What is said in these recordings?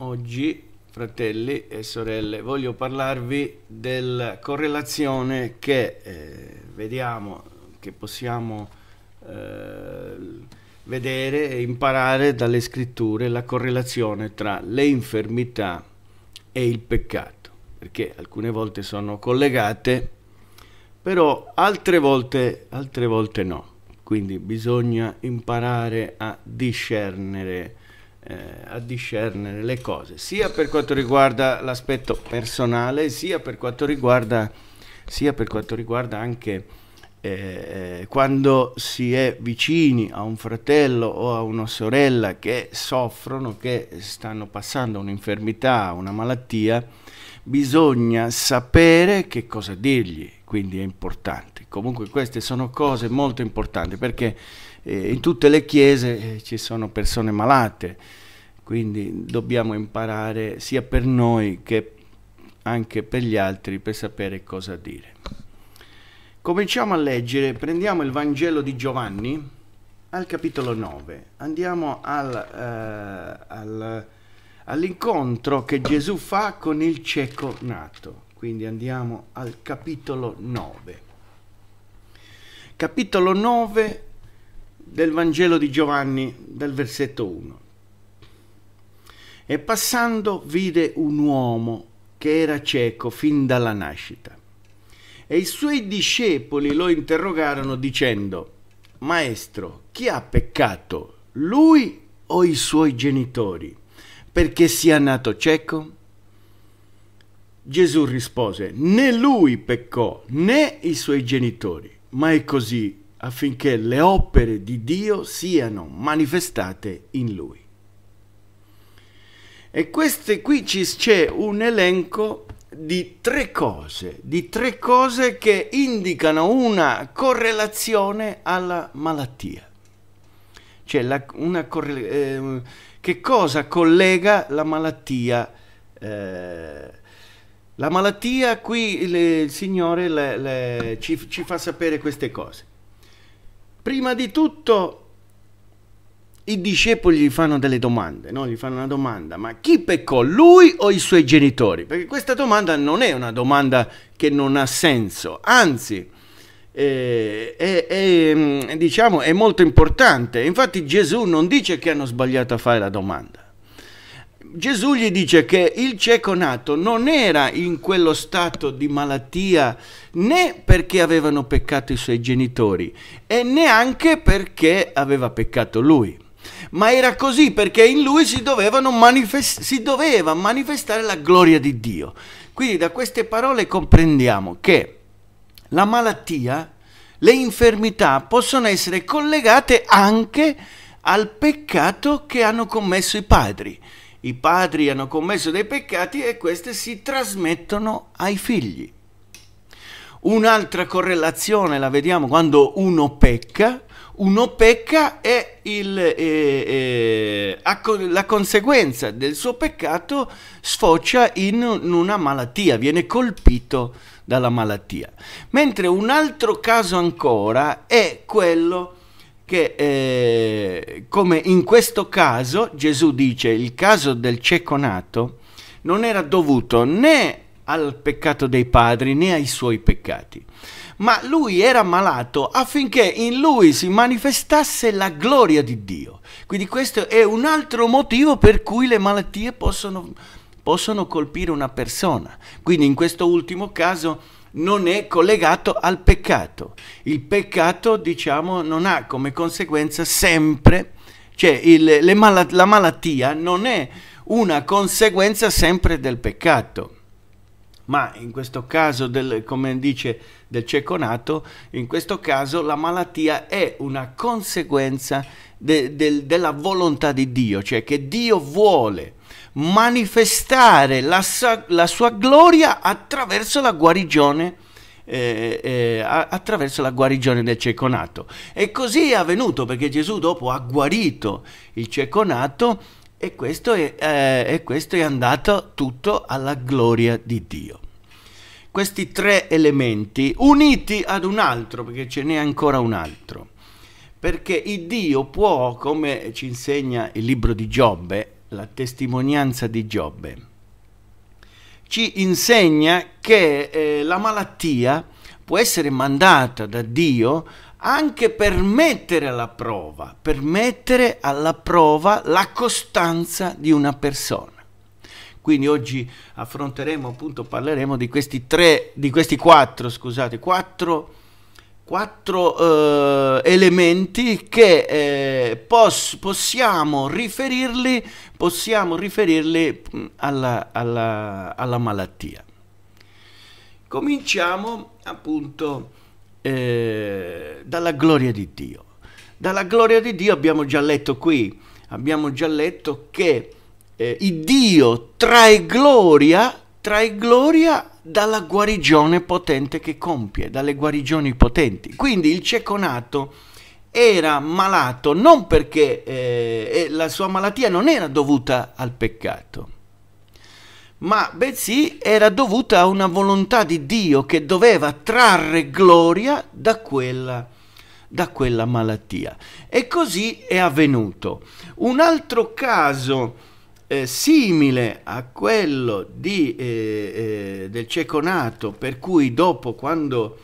Oggi, fratelli e sorelle, voglio parlarvi della correlazione che eh, vediamo, che possiamo eh, vedere e imparare dalle scritture, la correlazione tra le infermità e il peccato, perché alcune volte sono collegate, però altre volte, altre volte no. Quindi bisogna imparare a discernere eh, a discernere le cose, sia per quanto riguarda l'aspetto personale, sia per quanto riguarda, per quanto riguarda anche eh, eh, quando si è vicini a un fratello o a una sorella che soffrono, che stanno passando un'infermità, una malattia, bisogna sapere che cosa dirgli, quindi è importante. Comunque queste sono cose molto importanti perché eh, in tutte le chiese eh, ci sono persone malate, quindi dobbiamo imparare sia per noi che anche per gli altri per sapere cosa dire. Cominciamo a leggere, prendiamo il Vangelo di Giovanni al capitolo 9. Andiamo al, eh, al, all'incontro che Gesù fa con il cieco nato. Quindi andiamo al capitolo 9. Capitolo 9 del Vangelo di Giovanni, dal versetto 1 e passando vide un uomo che era cieco fin dalla nascita. E i suoi discepoli lo interrogarono dicendo, Maestro, chi ha peccato, lui o i suoi genitori, perché sia nato cieco? Gesù rispose, né lui peccò, né i suoi genitori, ma è così affinché le opere di Dio siano manifestate in lui. E queste qui c'è un elenco di tre cose, di tre cose che indicano una correlazione alla malattia. Cioè la, corre, eh, che cosa collega la malattia? Eh, la malattia qui le, il Signore le, le, ci, ci fa sapere queste cose. Prima di tutto i discepoli gli fanno delle domande, no? gli fanno una domanda, ma chi peccò, lui o i suoi genitori? Perché questa domanda non è una domanda che non ha senso, anzi, eh, è, è, è, mm, diciamo, è molto importante. Infatti Gesù non dice che hanno sbagliato a fare la domanda. Gesù gli dice che il cieco nato non era in quello stato di malattia né perché avevano peccato i suoi genitori e neanche perché aveva peccato lui ma era così perché in lui si, manifest- si doveva manifestare la gloria di Dio. Quindi da queste parole comprendiamo che la malattia, le infermità possono essere collegate anche al peccato che hanno commesso i padri. I padri hanno commesso dei peccati e questi si trasmettono ai figli. Un'altra correlazione la vediamo quando uno pecca, uno pecca e, il, e, eh, e eh, la conseguenza del suo peccato sfocia in, in una malattia, viene colpito dalla malattia. Mentre un altro caso ancora è quello che, eh, come in questo caso, Gesù dice, il caso del cieco nato non era dovuto né al peccato dei padri né ai suoi peccati ma lui era malato affinché in lui si manifestasse la gloria di Dio. Quindi questo è un altro motivo per cui le malattie possono, possono colpire una persona. Quindi in questo ultimo caso non è collegato al peccato. Il peccato, diciamo, non ha come conseguenza sempre, cioè il, mal la malattia non è una conseguenza sempre del peccato ma in questo caso, del, come dice del cieco nato, in questo caso la malattia è una conseguenza de, de, della volontà di Dio, cioè che Dio vuole manifestare la, la sua gloria attraverso la guarigione. Eh, eh, attraverso la guarigione del cieco nato. E così è avvenuto perché Gesù dopo ha guarito il cieco nato e questo è, eh, e questo è andato tutto alla gloria di Dio. Questi tre elementi uniti ad un altro, perché ce n'è ancora un altro, perché il Dio può, come ci insegna il libro di Giobbe, la testimonianza di Giobbe, ci insegna che eh, la malattia può essere mandata da Dio anche per mettere alla prova, per mettere alla prova la costanza di una persona. Quindi oggi affronteremo, appunto, parleremo di questi tre, di questi quattro, scusate, quattro, quattro eh, elementi che eh, pos, possiamo riferirli, possiamo riferirli mm, alla, alla, alla malattia. Cominciamo appunto eh, dalla gloria di Dio. Dalla gloria di Dio abbiamo già letto qui, abbiamo già letto che eh, il Dio trae gloria, trae gloria dalla guarigione potente che compie, dalle guarigioni potenti. Quindi il cieco nato era malato non perché eh, la sua malattia non era dovuta al peccato, ma bensì era dovuta a una volontà di Dio che doveva trarre gloria da quella, da quella malattia. E così è avvenuto. Un altro caso eh, simile a quello di, eh, eh, del ceconato, per cui dopo quando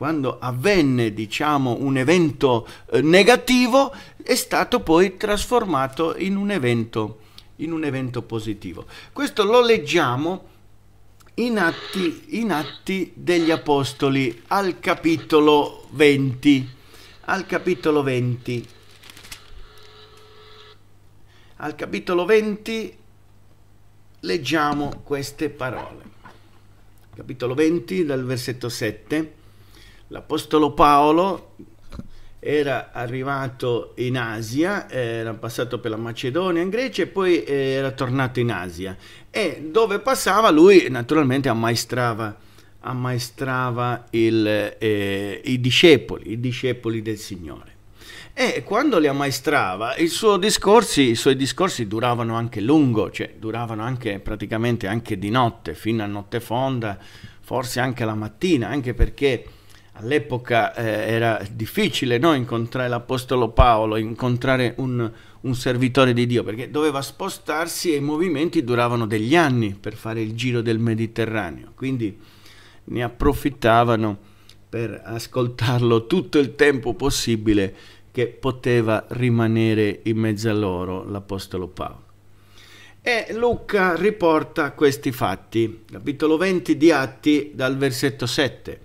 quando avvenne diciamo, un evento eh, negativo, è stato poi trasformato in un evento in un evento positivo. Questo lo leggiamo in atti, in atti degli Apostoli al capitolo 20. Al capitolo 20. Al capitolo 20 leggiamo queste parole. Capitolo 20 dal versetto 7. L'Apostolo Paolo, era arrivato in Asia, eh, era passato per la Macedonia, in Grecia e poi eh, era tornato in Asia e dove passava lui naturalmente ammaestrava, ammaestrava il, eh, i discepoli, i discepoli del Signore. E quando li ammaestrava, suo discorsi, i suoi discorsi duravano anche lungo, cioè duravano anche praticamente anche di notte, fino a notte fonda, forse anche la mattina, anche perché all'epoca eh, era difficile no? incontrare l'Apostolo Paolo, incontrare un, un, servitore di Dio, perché doveva spostarsi e i movimenti duravano degli anni per fare il giro del Mediterraneo, quindi ne approfittavano per ascoltarlo tutto il tempo possibile che poteva rimanere in mezzo a loro l'Apostolo Paolo. E Luca riporta questi fatti, capitolo 20 di Atti dal versetto 7.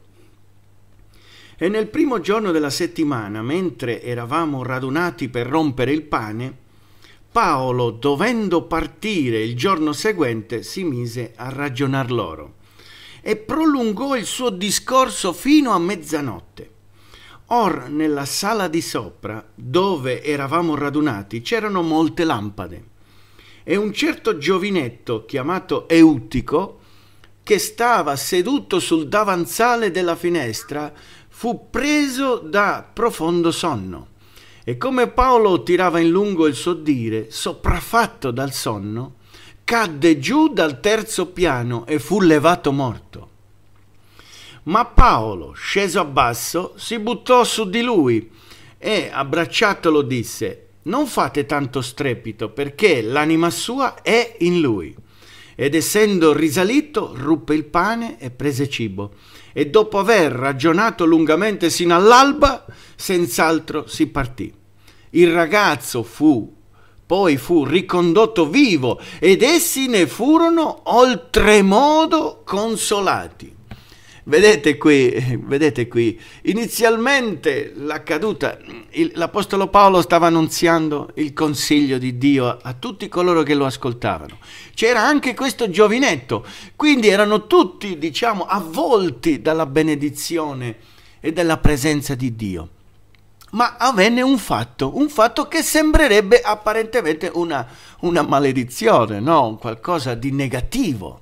E nel primo giorno della settimana, mentre eravamo radunati per rompere il pane, Paolo, dovendo partire il giorno seguente, si mise a ragionar loro e prolungò il suo discorso fino a mezzanotte. Or nella sala di sopra, dove eravamo radunati, c'erano molte lampade e un certo giovinetto chiamato Eutico, che stava seduto sul davanzale della finestra, fu preso da profondo sonno e come Paolo tirava in lungo il suo dire, sopraffatto dal sonno, cadde giù dal terzo piano e fu levato morto. Ma Paolo, sceso a basso, si buttò su di lui e, abbracciatolo, disse, non fate tanto strepito perché l'anima sua è in lui ed essendo risalito ruppe il pane e prese cibo e dopo aver ragionato lungamente sino all'alba senz'altro si partì. Il ragazzo fu poi fu ricondotto vivo ed essi ne furono oltremodo consolati. Vedete qui, vedete qui, inizialmente la caduta, il, l'Apostolo Paolo stava annunziando il consiglio di Dio a, a tutti coloro che lo ascoltavano. C'era anche questo giovinetto, quindi erano tutti, diciamo, avvolti dalla benedizione e dalla presenza di Dio ma avvenne un fatto, un fatto che sembrerebbe apparentemente una, una, maledizione, no? qualcosa di negativo.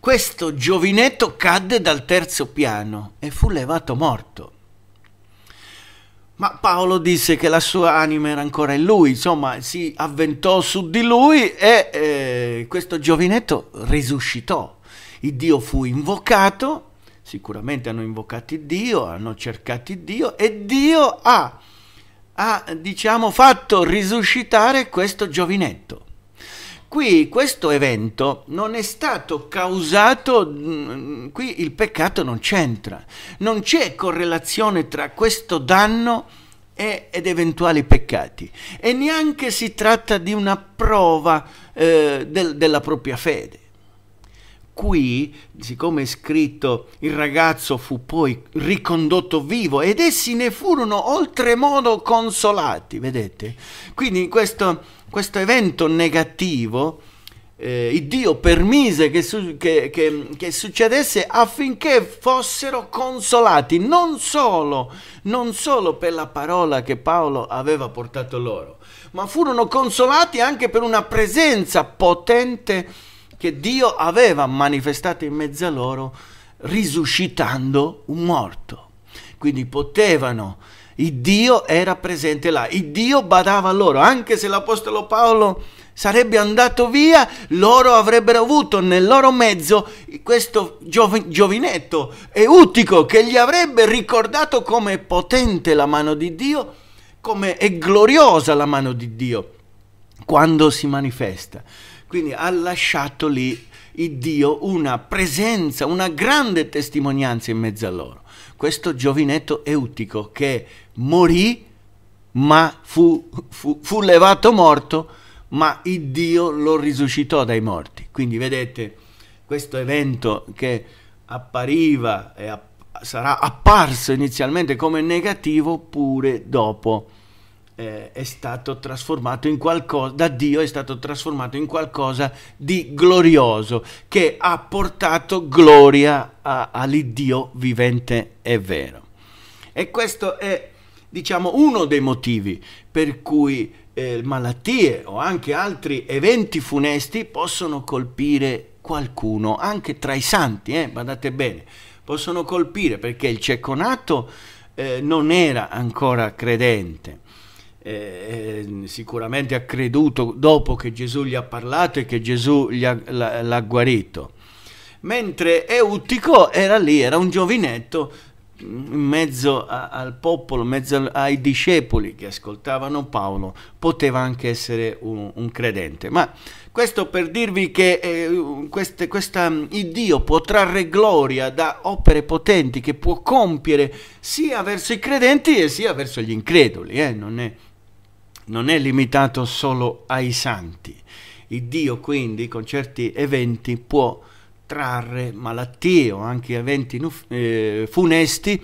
Questo giovinetto cadde dal terzo piano e fu levato morto. Ma Paolo disse che la sua anima era ancora in lui, insomma si avventò su di lui e eh, questo giovinetto risuscitò. Il Dio fu invocato, sicuramente hanno invocato Dio, hanno cercato Dio e Dio ha, ha diciamo, fatto risuscitare questo giovinetto. Qui questo evento non è stato causato, mm, qui il peccato non c'entra, non c'è correlazione tra questo danno ed eventuali peccati e neanche si tratta di una prova eh, del, della propria fede. Qui, siccome è scritto, il ragazzo fu poi ricondotto vivo ed essi ne furono oltremodo consolati, vedete? Quindi in questo questo evento negativo, eh, Dio permise che, su, che, che, che, succedesse affinché fossero consolati, non solo, non solo per la parola che Paolo aveva portato loro, ma furono consolati anche per una presenza potente che Dio aveva manifestato in mezzo a loro, risuscitando un morto. Quindi potevano il Dio era presente là, il Dio badava a loro, anche se l'Apostolo Paolo sarebbe andato via, loro avrebbero avuto nel loro mezzo questo giovinetto eutico che gli avrebbe ricordato come è potente la mano di Dio, come è gloriosa la mano di Dio quando si manifesta. Quindi ha lasciato lì il Dio una presenza, una grande testimonianza in mezzo a loro questo giovinetto eutico che morì ma fu, fu, fu levato morto, ma il Dio lo risuscitò dai morti. Quindi vedete questo evento che appariva e app- sarà apparso inizialmente come negativo pure dopo eh, è stato trasformato in qualcosa, da Dio è stato trasformato in qualcosa di glorioso, che ha portato gloria a, all'Iddio vivente e vero. E questo è, diciamo, uno dei motivi per cui eh, malattie o anche altri eventi funesti possono colpire qualcuno, anche tra i santi, eh, badate bene, possono colpire perché il cecconato eh, non era ancora credente eh, eh, sicuramente ha creduto dopo che Gesù gli ha parlato e che Gesù ha, la, l'ha guarito. Mentre Eutico era lì, era un giovinetto mm, in mezzo a, al popolo, in mezzo ai discepoli che ascoltavano Paolo, poteva anche essere un, un credente. Ma questo per dirvi che eh, queste, mm, Dio può trarre gloria da opere potenti che può compiere sia verso i credenti sia verso gli increduli, eh? non è non è limitato solo ai santi. Il Dio quindi con certi eventi può trarre malattie o anche eventi eh, funesti,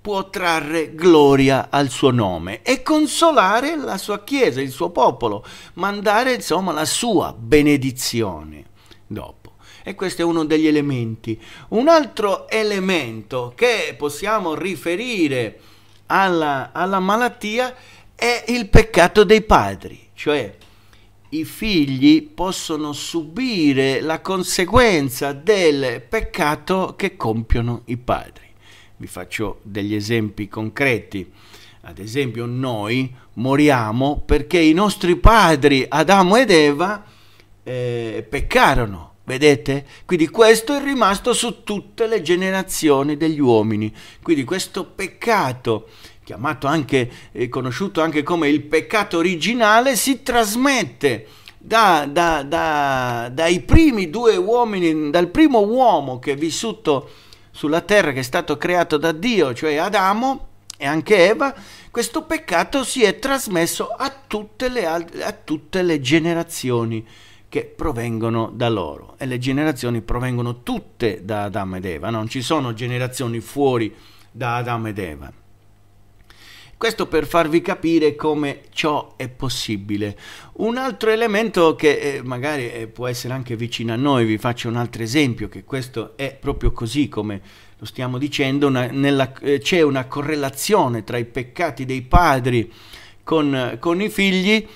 può trarre gloria al suo nome e consolare la sua Chiesa, il suo popolo, mandare insomma la sua benedizione dopo. E questo è uno degli elementi. Un altro elemento che possiamo riferire alla, alla malattia è è il peccato dei padri, cioè i figli possono subire la conseguenza del peccato che compiono i padri. Vi faccio degli esempi concreti. Ad esempio noi moriamo perché i nostri padri Adamo ed Eva eh, peccarono. Vedete? Quindi questo è rimasto su tutte le generazioni degli uomini. Quindi questo peccato chiamato anche, e eh, conosciuto anche come il peccato originale, si trasmette da, da, da, dai primi due uomini, dal primo uomo che è vissuto sulla terra, che è stato creato da Dio, cioè Adamo e anche Eva, questo peccato si è trasmesso a tutte le, a tutte le generazioni che provengono da loro. E le generazioni provengono tutte da Adamo ed Eva, non ci sono generazioni fuori da Adamo ed Eva. Questo per farvi capire come ciò è possibile. Un altro elemento che eh, magari eh, può essere anche vicino a noi, vi faccio un altro esempio, che questo è proprio così come lo stiamo dicendo, una, nella, eh, c'è una correlazione tra i peccati dei padri con, con i figli. Eh,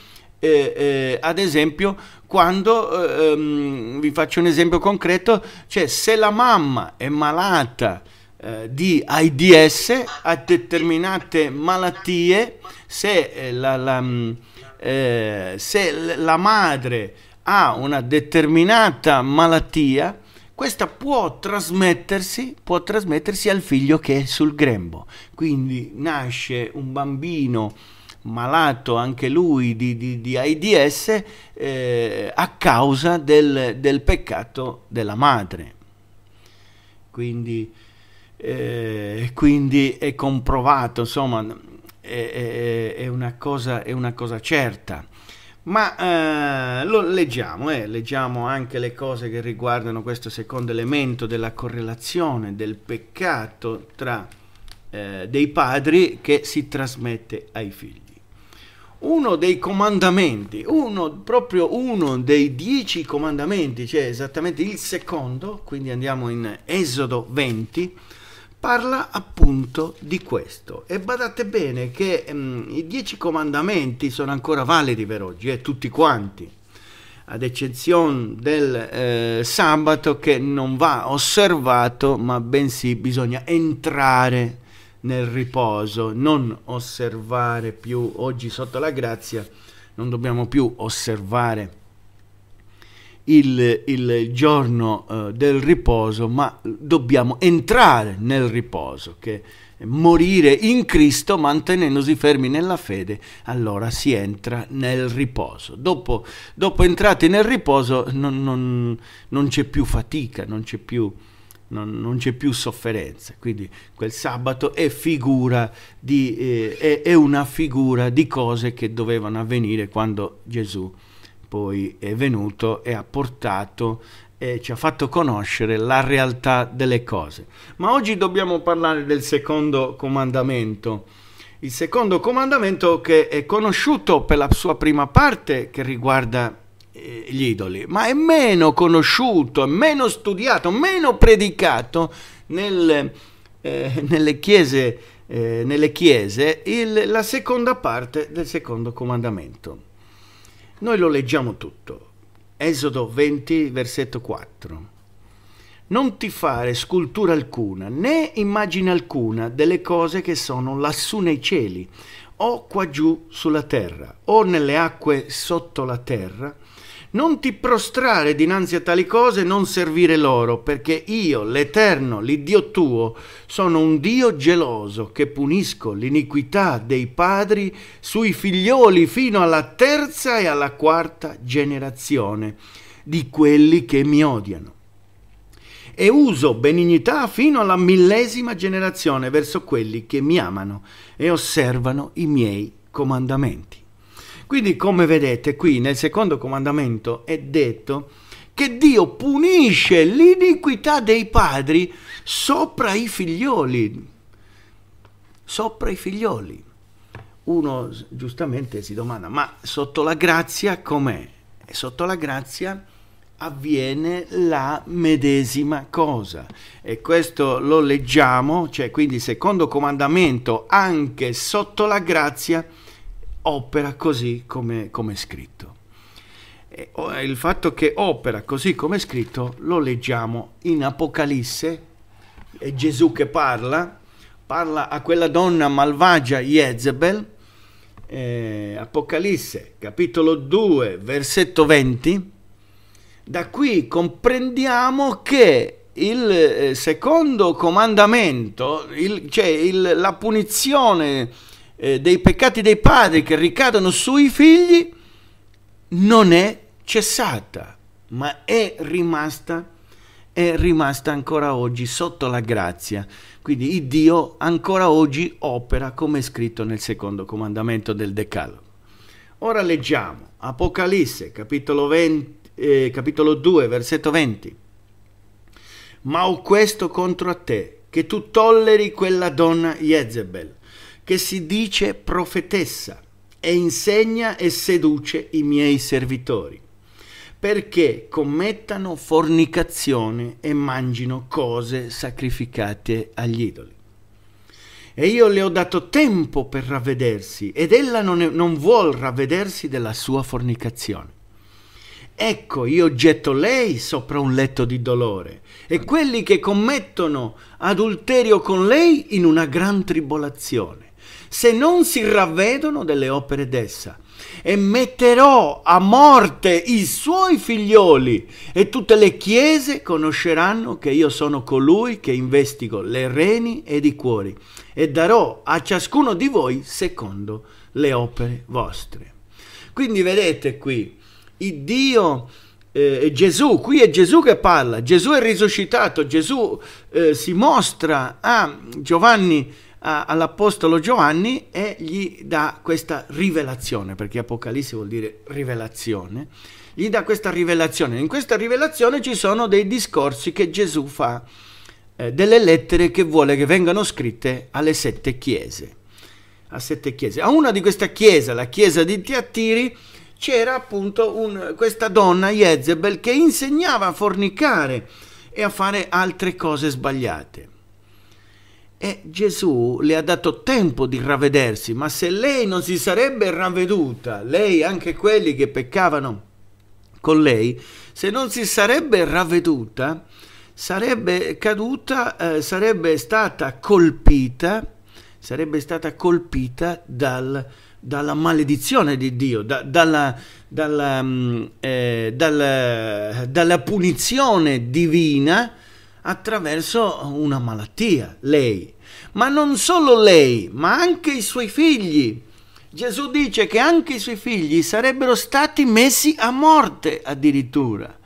eh, ad esempio, quando ehm, vi faccio un esempio concreto, cioè se la mamma è malata eh, di AIDS a determinate malattie se eh, la, la, mm, eh, se la madre ha una determinata malattia questa può trasmettersi, può trasmettersi al figlio che è sul grembo quindi nasce un bambino malato anche lui di, di, di AIDS eh, a causa del, del, peccato della madre. Quindi eh, quindi è comprovato, insomma, è, è, una, cosa, è una cosa certa. Ma eh, lo leggiamo, eh, leggiamo anche le cose che riguardano questo secondo elemento della correlazione del peccato tra eh, dei padri che si trasmette ai figli. Uno dei comandamenti, uno, proprio uno dei dieci comandamenti, cioè esattamente il secondo, quindi andiamo in Esodo 20, parla appunto di questo. E badate bene che mh, mm, i dieci comandamenti sono ancora validi per oggi, eh, tutti quanti, ad eccezione del eh, sabato che non va osservato, ma bensì bisogna entrare nel riposo, non osservare più oggi sotto la grazia, non dobbiamo più osservare il, il giorno uh, del riposo, ma dobbiamo entrare nel riposo, che morire in Cristo mantenendosi fermi nella fede, allora si entra nel riposo. Dopo, dopo entrati nel riposo non, non, non c'è più fatica, non c'è più non, c'è più sofferenza. Quindi quel sabato è, figura di, eh, è, è una figura di cose che dovevano avvenire quando Gesù poi è venuto e ha portato e ci ha fatto conoscere la realtà delle cose. Ma oggi dobbiamo parlare del secondo comandamento. Il secondo comandamento che è conosciuto per la sua prima parte che riguarda eh, gli idoli, ma è meno conosciuto, meno studiato, meno predicato nel, eh, nelle chiese, eh, nelle chiese il, la seconda parte del secondo comandamento. Noi lo leggiamo tutto. Esodo 20, versetto 4. Non ti fare scultura alcuna, né immagine alcuna delle cose che sono lassù nei cieli, o qua giù sulla terra, o nelle acque sotto la terra, non ti prostrare dinanzi a tali cose, non servire loro, perché io, l'Eterno, l'Iddio tuo, sono un Dio geloso che punisco l'iniquità dei padri sui figlioli fino alla terza e alla quarta generazione di quelli che mi odiano. E uso benignità fino alla millesima generazione verso quelli che mi amano e osservano i miei comandamenti. Quindi come vedete qui nel secondo comandamento è detto che Dio punisce l'iniquità dei padri sopra i figlioli. Sopra i figlioli. Uno giustamente si domanda, ma sotto la grazia com'è? E sotto la grazia avviene la medesima cosa. E questo lo leggiamo, cioè quindi secondo comandamento, anche sotto la grazia opera così come, come è scritto. E, o, il fatto che opera così come è scritto lo leggiamo in Apocalisse, è Gesù che parla, parla a quella donna malvagia Jezebel, eh, Apocalisse capitolo 2 versetto 20, da qui comprendiamo che il eh, secondo comandamento, il, cioè il, la punizione eh, dei peccati dei padri che ricadono sui figli non è cessata, ma è rimasta, è rimasta ancora oggi sotto la grazia. Quindi il Dio ancora oggi opera come è scritto nel secondo comandamento del Decalogo. Ora leggiamo Apocalisse capitolo, 20, eh, capitolo 2 versetto 20. Ma ho questo contro a te, che tu tolleri quella donna Jezebel, che si dice profetessa e insegna e seduce i miei servitori, perché commettano fornicazione e mangino cose sacrificate agli idoli. E io le ho dato tempo per ravvedersi, ed ella non, è, non vuol ravvedersi della sua fornicazione. Ecco, io getto lei sopra un letto di dolore e quelli che commettono adulterio con lei in una gran tribolazione se non si ravvedono delle opere d'essa. E metterò a morte i suoi figlioli e tutte le chiese conosceranno che io sono colui che investigo le reni ed i cuori e darò a ciascuno di voi secondo le opere vostre. Quindi vedete qui, il Dio eh, Gesù, qui è Gesù che parla, Gesù è risuscitato, Gesù eh, si mostra a Giovanni all'Apostolo Giovanni e gli dà questa rivelazione, perché Apocalisse vuol dire rivelazione, gli dà questa rivelazione. In questa rivelazione ci sono dei discorsi che Gesù fa, eh, delle lettere che vuole che vengano scritte alle sette chiese. A sette chiese. A una di queste chiese, la chiesa di Tiattiri, c'era appunto un, questa donna, Jezebel, che insegnava a fornicare e a fare altre cose sbagliate e Gesù le ha dato tempo di ravvedersi, ma se lei non si sarebbe ravveduta, lei anche quelli che peccavano con lei, se non si sarebbe ravveduta, sarebbe caduta, eh, sarebbe stata colpita, sarebbe stata colpita dal, dalla maledizione di Dio, da, dalla, dalla, mm, eh, dalla, dalla punizione divina attraverso una malattia, lei. Ma non solo lei, ma anche i suoi figli. Gesù dice che anche i suoi figli sarebbero stati messi a morte addirittura.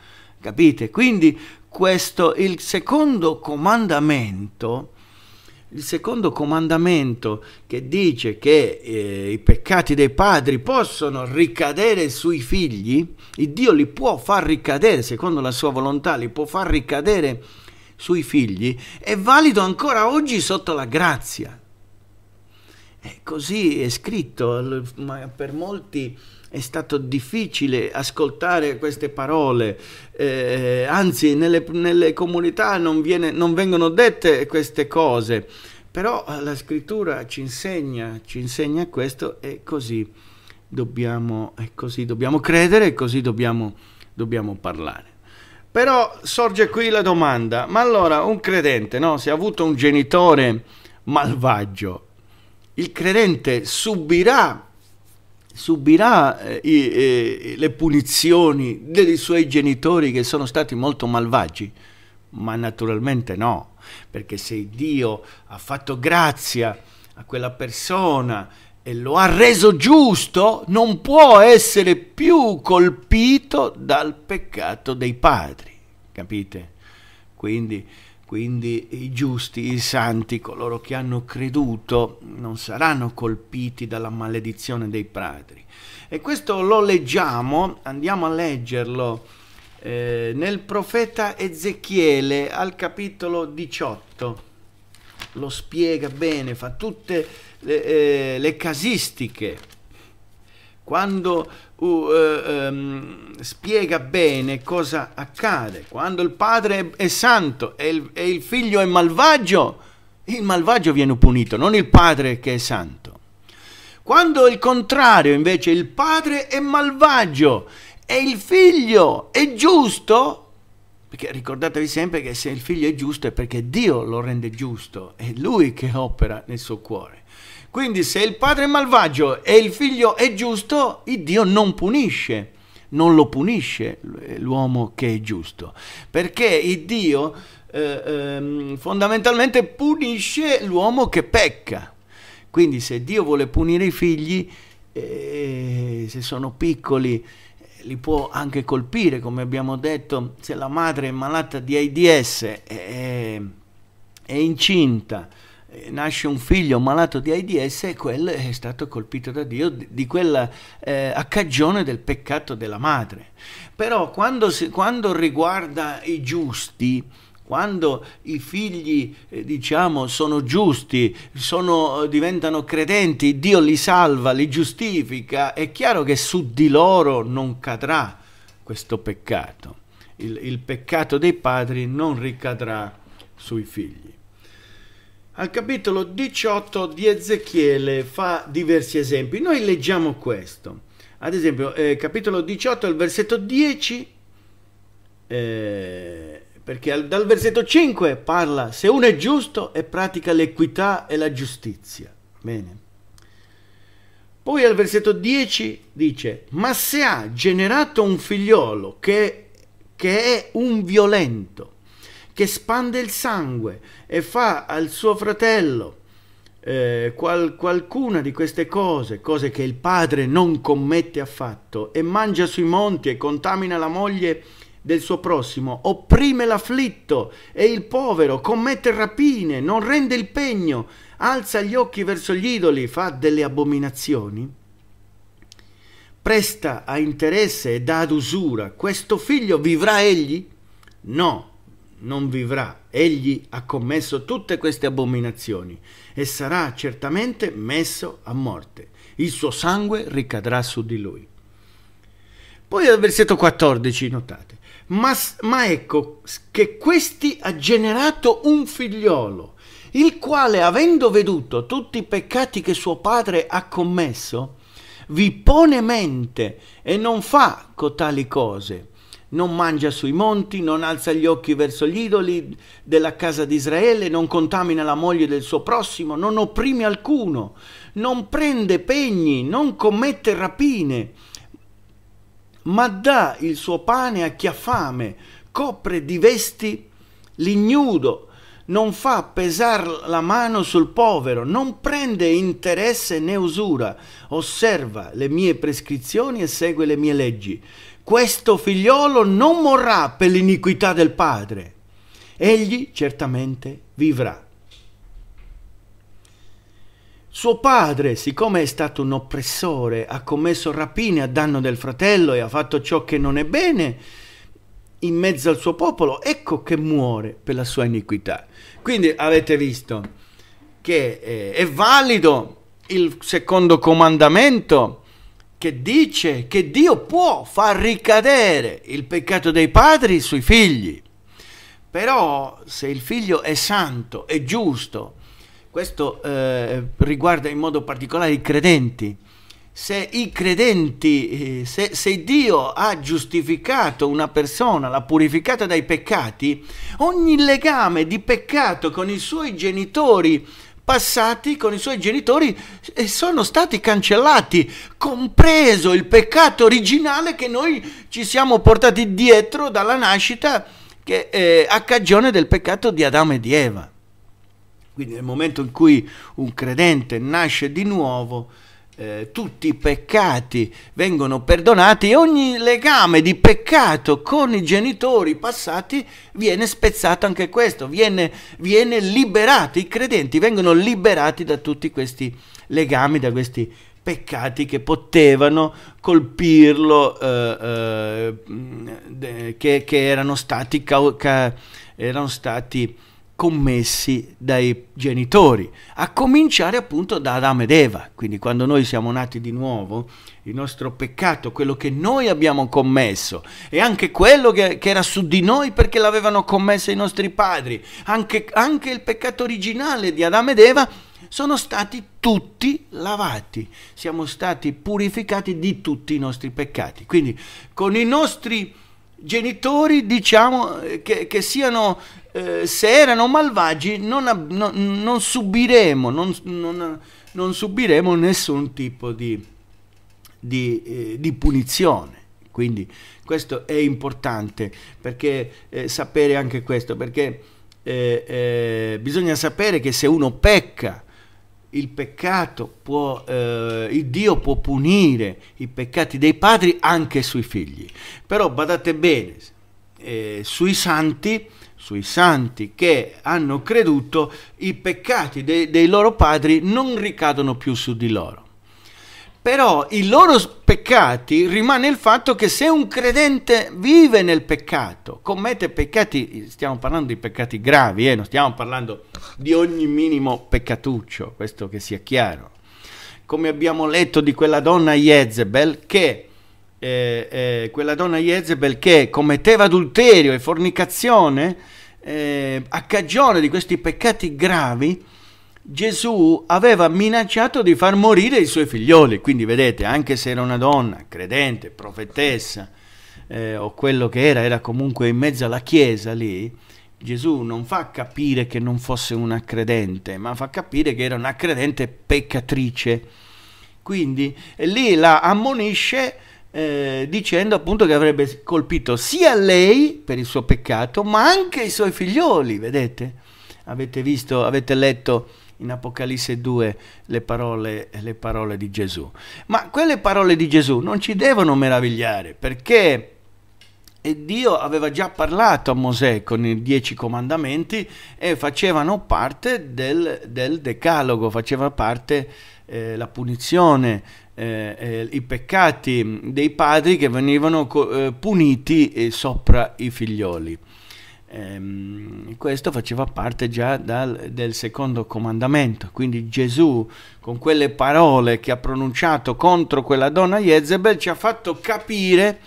Capite? Quindi questo il secondo comandamento il secondo comandamento che dice che eh, i peccati dei padri possono ricadere sui figli, il Dio li può far ricadere, secondo la sua volontà, li può far ricadere sui figli è valido ancora oggi sotto la grazia. E così è scritto, ma per molti è stato difficile ascoltare queste parole, eh, anzi nelle, nelle comunità non, viene, non vengono dette queste cose, però eh, la scrittura ci insegna, ci insegna questo e così dobbiamo, e così dobbiamo credere e così dobbiamo, dobbiamo parlare. Però sorge qui la domanda, ma allora un credente, no? se ha avuto un genitore malvagio, il credente subirà, subirà eh, eh, le punizioni dei suoi genitori che sono stati molto malvagi? Ma naturalmente no, perché se Dio ha fatto grazia a quella persona e lo ha reso giusto, non può essere più colpito dal peccato dei padri. Capite? Quindi, quindi i giusti, i santi, coloro che hanno creduto, non saranno colpiti dalla maledizione dei padri. E questo lo leggiamo, andiamo a leggerlo eh, nel profeta Ezechiele al capitolo 18 lo spiega bene, fa tutte le, eh, le casistiche. Quando uh, um, spiega bene cosa accade, quando il padre è, è santo e il, e il figlio è malvagio, il malvagio viene punito, non il padre che è santo. Quando il contrario, invece, il padre è malvagio e il figlio è giusto, perché ricordatevi sempre che se il figlio è giusto è perché Dio lo rende giusto, è lui che opera nel suo cuore. Quindi se il padre è malvagio e il figlio è giusto, il Dio non punisce, non lo punisce l'uomo che è giusto, perché il Dio eh, eh, fondamentalmente punisce l'uomo che pecca. Quindi se Dio vuole punire i figli, eh, se sono piccoli, li può anche colpire, come abbiamo detto, se la madre è malata di AIDS, è, è incinta, nasce un figlio malato di AIDS e quello è stato colpito da Dio di quella eh, a cagione del peccato della madre. Però quando, quando riguarda i giusti, quando i figli, eh, diciamo, sono giusti, sono, eh, diventano credenti, Dio li salva, li giustifica, è chiaro che su di loro non cadrà questo peccato. il, il peccato dei padri non ricadrà sui figli. Al capitolo 18 di Ezechiele fa diversi esempi. Noi leggiamo questo. Ad esempio, eh, capitolo 18, il versetto 10, eh, perché dal versetto 5 parla se uno è giusto e pratica l'equità e la giustizia. Bene. Poi al versetto 10 dice, ma se ha generato un figliolo che, che è un violento, che spande il sangue e fa al suo fratello eh, qual, qualcuna di queste cose, cose che il padre non commette affatto, e mangia sui monti e contamina la moglie del suo prossimo, opprime l'afflitto e il povero, commette rapine, non rende il pegno, alza gli occhi verso gli idoli, fa delle abominazioni? Presta a interesse e dà ad usura, questo figlio vivrà egli? No, non vivrà, egli ha commesso tutte queste abominazioni e sarà certamente messo a morte, il suo sangue ricadrà su di lui. Poi al versetto 14, notate, ma, ma ecco che questi ha generato un figliolo, il quale, avendo veduto tutti i peccati che suo padre ha commesso, vi pone mente e non fa cotali cose. Non mangia sui monti, non alza gli occhi verso gli idoli della casa di Israele, non contamina la moglie del suo prossimo, non opprime alcuno, non prende pegni, non commette rapine ma dà il suo pane a chi ha fame, copre di vesti l'ignudo, non fa pesar la mano sul povero, non prende interesse né usura, osserva le mie prescrizioni e segue le mie leggi. Questo figliolo non morrà per l'iniquità del padre, egli certamente vivrà. Suo padre, siccome è stato un oppressore, ha commesso rapine a danno del fratello e ha fatto ciò che non è bene in mezzo al suo popolo, ecco che muore per la sua iniquità. Quindi avete visto che eh, è valido il secondo comandamento che dice che Dio può far ricadere il peccato dei padri sui figli. Però se il figlio è santo, è giusto, questo eh, riguarda in modo particolare i credenti. Se i credenti, eh, se, se Dio ha giustificato una persona, l'ha purificata dai peccati, ogni legame di peccato con i suoi genitori passati con i suoi genitori eh, sono stati cancellati, compreso il peccato originale che noi ci siamo portati dietro dalla nascita, che è eh, a cagione del peccato di Adamo e di Eva. Quindi nel momento in cui un credente nasce di nuovo, eh, tutti i peccati vengono perdonati e ogni legame di peccato con i genitori passati viene spezzato anche questo, viene, viene liberato, i credenti vengono liberati da tutti questi legami, da questi peccati che potevano colpirlo, eh, eh, che, che, erano stati, ca- ca- erano stati commessi dai genitori, a cominciare appunto da Adamo ed Eva. Quindi quando noi siamo nati di nuovo, il nostro peccato, quello che noi abbiamo commesso e anche quello che, che era su di noi perché l'avevano commesso i nostri padri, anche, anche il peccato originale di Adamo ed Eva, sono stati tutti lavati, siamo stati purificati di tutti i nostri peccati. Quindi con i nostri genitori diciamo che, che siano eh, se erano malvagi non, non, non subiremo non, non, subiremo nessun tipo di, di, eh, di, punizione quindi questo è importante perché eh, sapere anche questo perché eh, eh, bisogna sapere che se uno pecca il peccato può, eh, il Dio può punire i peccati dei padri anche sui figli. Però badate bene, eh, sui santi, sui santi che hanno creduto, i peccati de dei loro padri non ricadono più su di loro. Però i loro peccati rimane il fatto che se un credente vive nel peccato, commette peccati, stiamo parlando di peccati gravi, eh, non stiamo parlando di ogni minimo peccatuccio, questo che sia chiaro. Come abbiamo letto di quella donna Jezebel che eh, eh, quella donna Jezebel che commetteva adulterio e fornicazione eh, a cagione di questi peccati gravi, Gesù aveva minacciato di far morire i suoi figlioli, quindi vedete, anche se era una donna, credente, profetessa, eh, o quello che era, era comunque in mezzo alla chiesa lì, Gesù non fa capire che non fosse una credente, ma fa capire che era una credente peccatrice. Quindi eh, lì la ammonisce eh, dicendo appunto che avrebbe colpito sia lei per il suo peccato, ma anche i suoi figlioli, vedete? Avete visto, avete letto in Apocalisse 2 le parole, le parole di Gesù. Ma quelle parole di Gesù non ci devono meravigliare perché eh, Dio aveva già parlato a Mosè con i dieci comandamenti e facevano parte del, del decalogo, faceva parte eh, la punizione, eh, eh, i peccati dei padri che venivano eh, puniti eh, sopra i figlioli. Ehm, questo faceva parte già dal, del secondo comandamento, quindi Gesù con quelle parole che ha pronunciato contro quella donna Jezebel ci ha fatto capire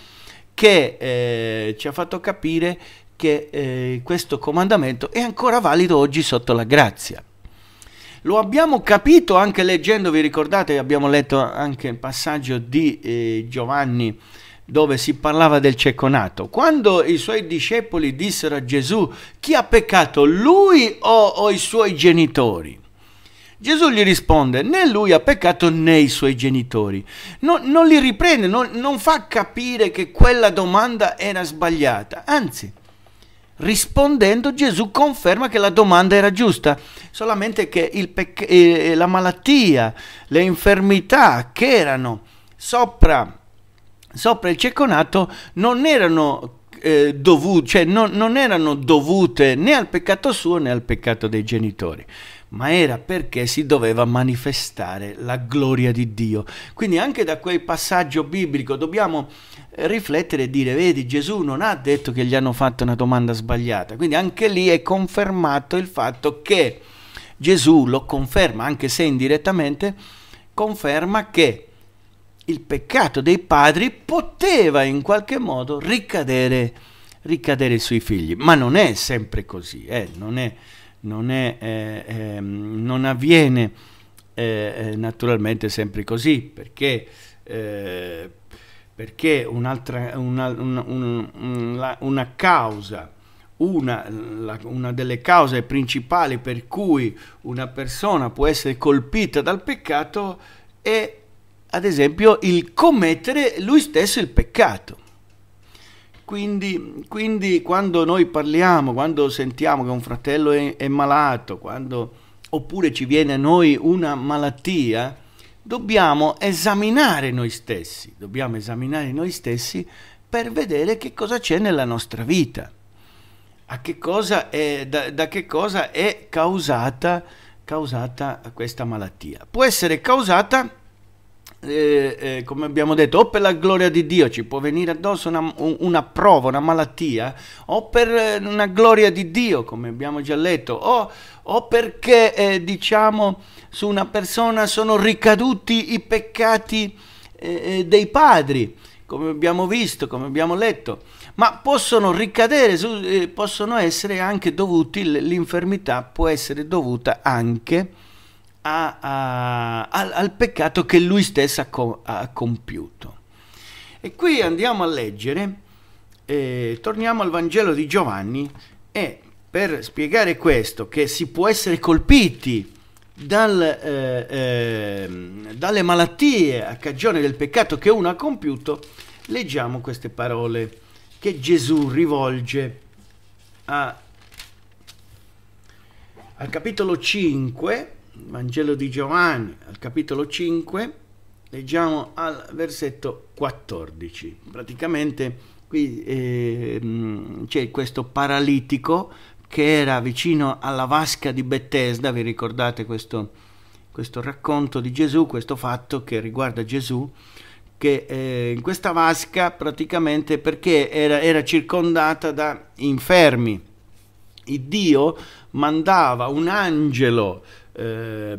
che, eh, ci ha fatto capire che eh, questo comandamento è ancora valido oggi sotto la grazia. Lo abbiamo capito anche leggendo, vi ricordate, abbiamo letto anche il passaggio di eh, Giovanni dove si parlava del cecconato. Quando i suoi discepoli dissero a Gesù, chi ha peccato, lui o, o i suoi genitori? Gesù gli risponde, né lui ha peccato né i suoi genitori. No, non li riprende, non, non fa capire che quella domanda era sbagliata. Anzi, rispondendo Gesù conferma che la domanda era giusta, solamente che pec- eh, la malattia, le infermità che erano sopra sopra il cecconato non erano eh, dovute, cioè non, non erano dovute né al peccato suo né al peccato dei genitori ma era perché si doveva manifestare la gloria di Dio. Quindi anche da quel passaggio biblico dobbiamo riflettere e dire, vedi, Gesù non ha detto che gli hanno fatto una domanda sbagliata, quindi anche lì è confermato il fatto che Gesù lo conferma, anche se indirettamente, conferma che il peccato dei padri poteva in qualche modo ricadere, ricadere sui figli. Ma non è sempre così, eh? non, è, non, è, eh, ehm, non, avviene eh, eh, naturalmente sempre così, perché eh, perché una, un, un, una, causa, una, la, una delle cause principali per cui una persona può essere colpita dal peccato è ad esempio il commettere lui stesso il peccato. Quindi, quindi quando noi parliamo, quando sentiamo che un fratello è, è malato, quando, oppure ci viene a noi una malattia, dobbiamo esaminare noi stessi, dobbiamo esaminare noi stessi per vedere che cosa c'è nella nostra vita, che è, da, da, che cosa è causata, causata questa malattia. Può essere causata eh, eh, come abbiamo detto, o per la gloria di Dio ci può venire addosso una, una prova, una malattia, o per eh, una gloria di Dio, come abbiamo già letto, o, o perché eh, diciamo su una persona sono ricaduti i peccati eh, eh, dei padri, come abbiamo visto, come abbiamo letto, ma possono ricadere, su, possono essere anche dovuti, l'infermità può essere dovuta anche a a, a, al, al, peccato che lui stesso ha, co- ha, compiuto. E qui andiamo a leggere, eh, torniamo al Vangelo di Giovanni e per spiegare questo, che si può essere colpiti dal, eh, eh, dalle malattie a cagione del peccato che uno ha compiuto, leggiamo queste parole che Gesù rivolge a, al capitolo 5 Vangelo di Giovanni, al capitolo 5, leggiamo al versetto 14. Praticamente qui eh, c'è questo paralitico che era vicino alla vasca di Bethesda, vi ricordate questo, questo racconto di Gesù, questo fatto che riguarda Gesù, che eh, in questa vasca praticamente perché era, era circondata da infermi. Il Dio mandava un angelo eh,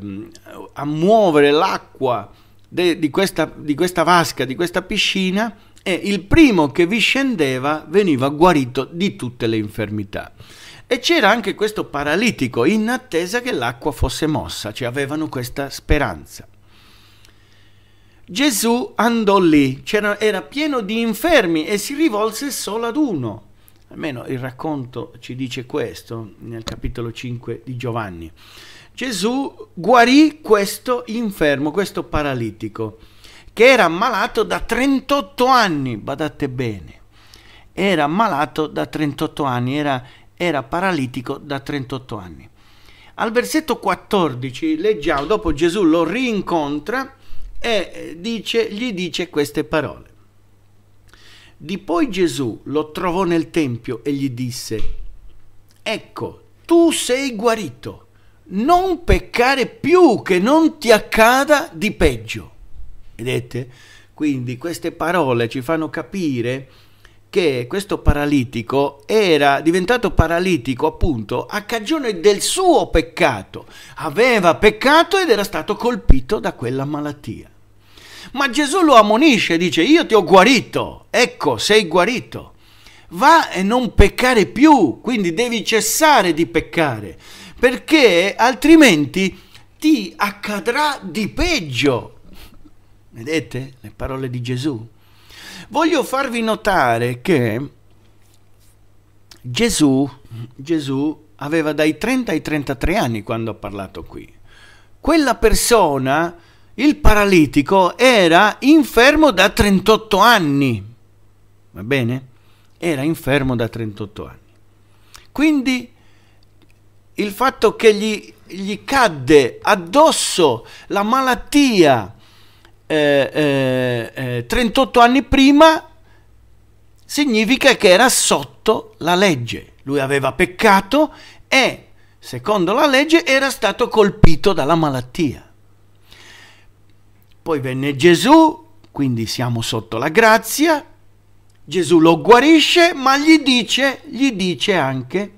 a muovere l'acqua de, di, questa, di questa vasca, di questa piscina e il primo che vi scendeva veniva guarito di tutte le infermità. E c'era anche questo paralitico in attesa che l'acqua fosse mossa, cioè avevano questa speranza. Gesù andò lì, era pieno di infermi e si rivolse solo ad uno. Almeno il racconto ci dice questo nel capitolo 5 di Giovanni. Gesù guarì questo infermo, questo paralitico, che era ammalato da 38 anni, badate bene, era ammalato da 38 anni, era, era paralitico da 38 anni. Al versetto 14 leggiamo, dopo Gesù lo rincontra e eh, dice, gli dice queste parole. Di poi Gesù lo trovò nel tempio e gli disse, ecco, tu sei guarito non peccare più, che non ti accada di peggio. Vedete? Quindi queste parole ci fanno capire che questo paralitico era diventato paralitico appunto a cagione del suo peccato. Aveva peccato ed era stato colpito da quella malattia. Ma Gesù lo ammonisce, dice io ti ho guarito, ecco sei guarito. Va e non peccare più, quindi devi cessare di peccare perché altrimenti ti accadrà di peggio. Vedete le parole di Gesù? Voglio farvi notare che Gesù, Gesù aveva dai 30 ai 33 anni quando ha parlato qui. Quella persona, il paralitico, era infermo da 38 anni. Va bene? Era infermo da 38 anni. Quindi il fatto che gli, gli cadde addosso la malattia eh, eh, 38 eh, anni prima, significa che era sotto la legge. Lui aveva peccato e, secondo la legge, era stato colpito dalla malattia. Poi venne Gesù, quindi siamo sotto la grazia, Gesù lo guarisce, ma gli dice, gli dice anche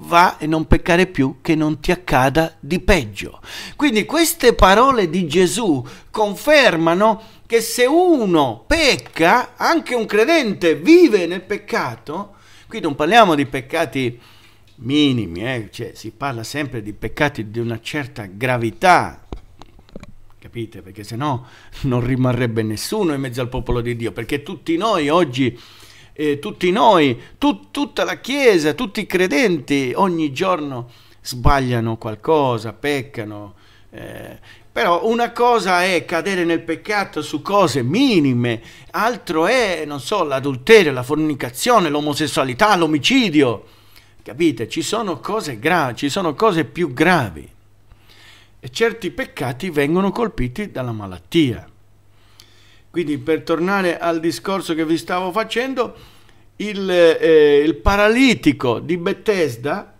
va e non peccare più che non ti accada di peggio. Quindi queste parole di Gesù confermano che se uno pecca, anche un credente vive nel peccato, qui non parliamo di peccati minimi, eh? cioè, si parla sempre di peccati di una certa gravità, capite? Perché se no non rimarrebbe nessuno in mezzo al popolo di Dio, perché tutti noi oggi eh, tutti noi, tut, tutta la Chiesa, tutti i credenti ogni giorno sbagliano qualcosa, peccano. Eh, però una cosa è cadere nel peccato su cose minime, altro è, non so, l'adulterio, la fornicazione, l'omosessualità, l'omicidio. Capite? Ci sono cose gravi, ci sono cose più gravi. E certi peccati vengono colpiti dalla malattia. Quindi per tornare al discorso che vi stavo facendo, il, eh, il paralitico di Bethesda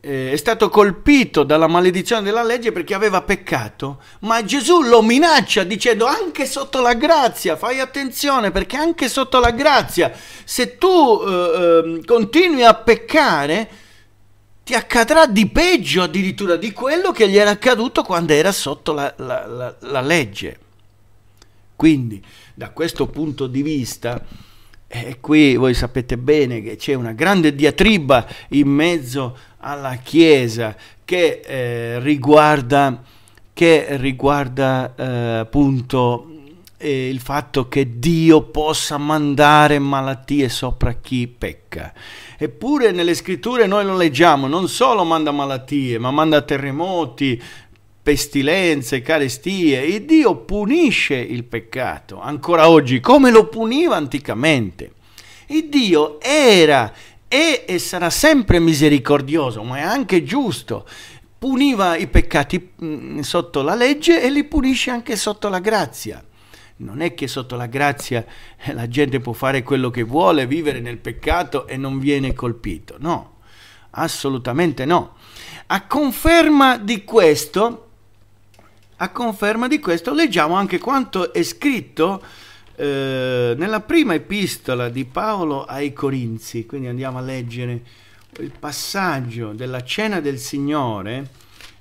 eh, è stato colpito dalla maledizione della legge perché aveva peccato, ma Gesù lo minaccia dicendo anche sotto la grazia, fai attenzione perché anche sotto la grazia, se tu eh, ehm, continui a peccare, ti accadrà di peggio addirittura di quello che gli era accaduto quando era sotto la, la, la, la legge. Quindi da questo punto di vista, eh, qui voi sapete bene che c'è una grande diatriba in mezzo alla Chiesa che eh, riguarda, che riguarda eh, appunto eh, il fatto che Dio possa mandare malattie sopra chi pecca. Eppure nelle scritture noi lo leggiamo, non solo manda malattie, ma manda terremoti, pestilenze, carestie, e Dio punisce il peccato ancora oggi, come lo puniva anticamente. E Dio era è e sarà sempre misericordioso, ma è anche giusto. Puniva i peccati mh, mm, sotto la legge e li punisce anche sotto la grazia. Non è che sotto la grazia eh, la gente può fare quello che vuole, vivere nel peccato e non viene colpito. No, assolutamente no. A conferma di questo, a conferma di questo leggiamo anche quanto è scritto eh, nella prima epistola di Paolo ai Corinzi, quindi andiamo a leggere il passaggio della cena del Signore,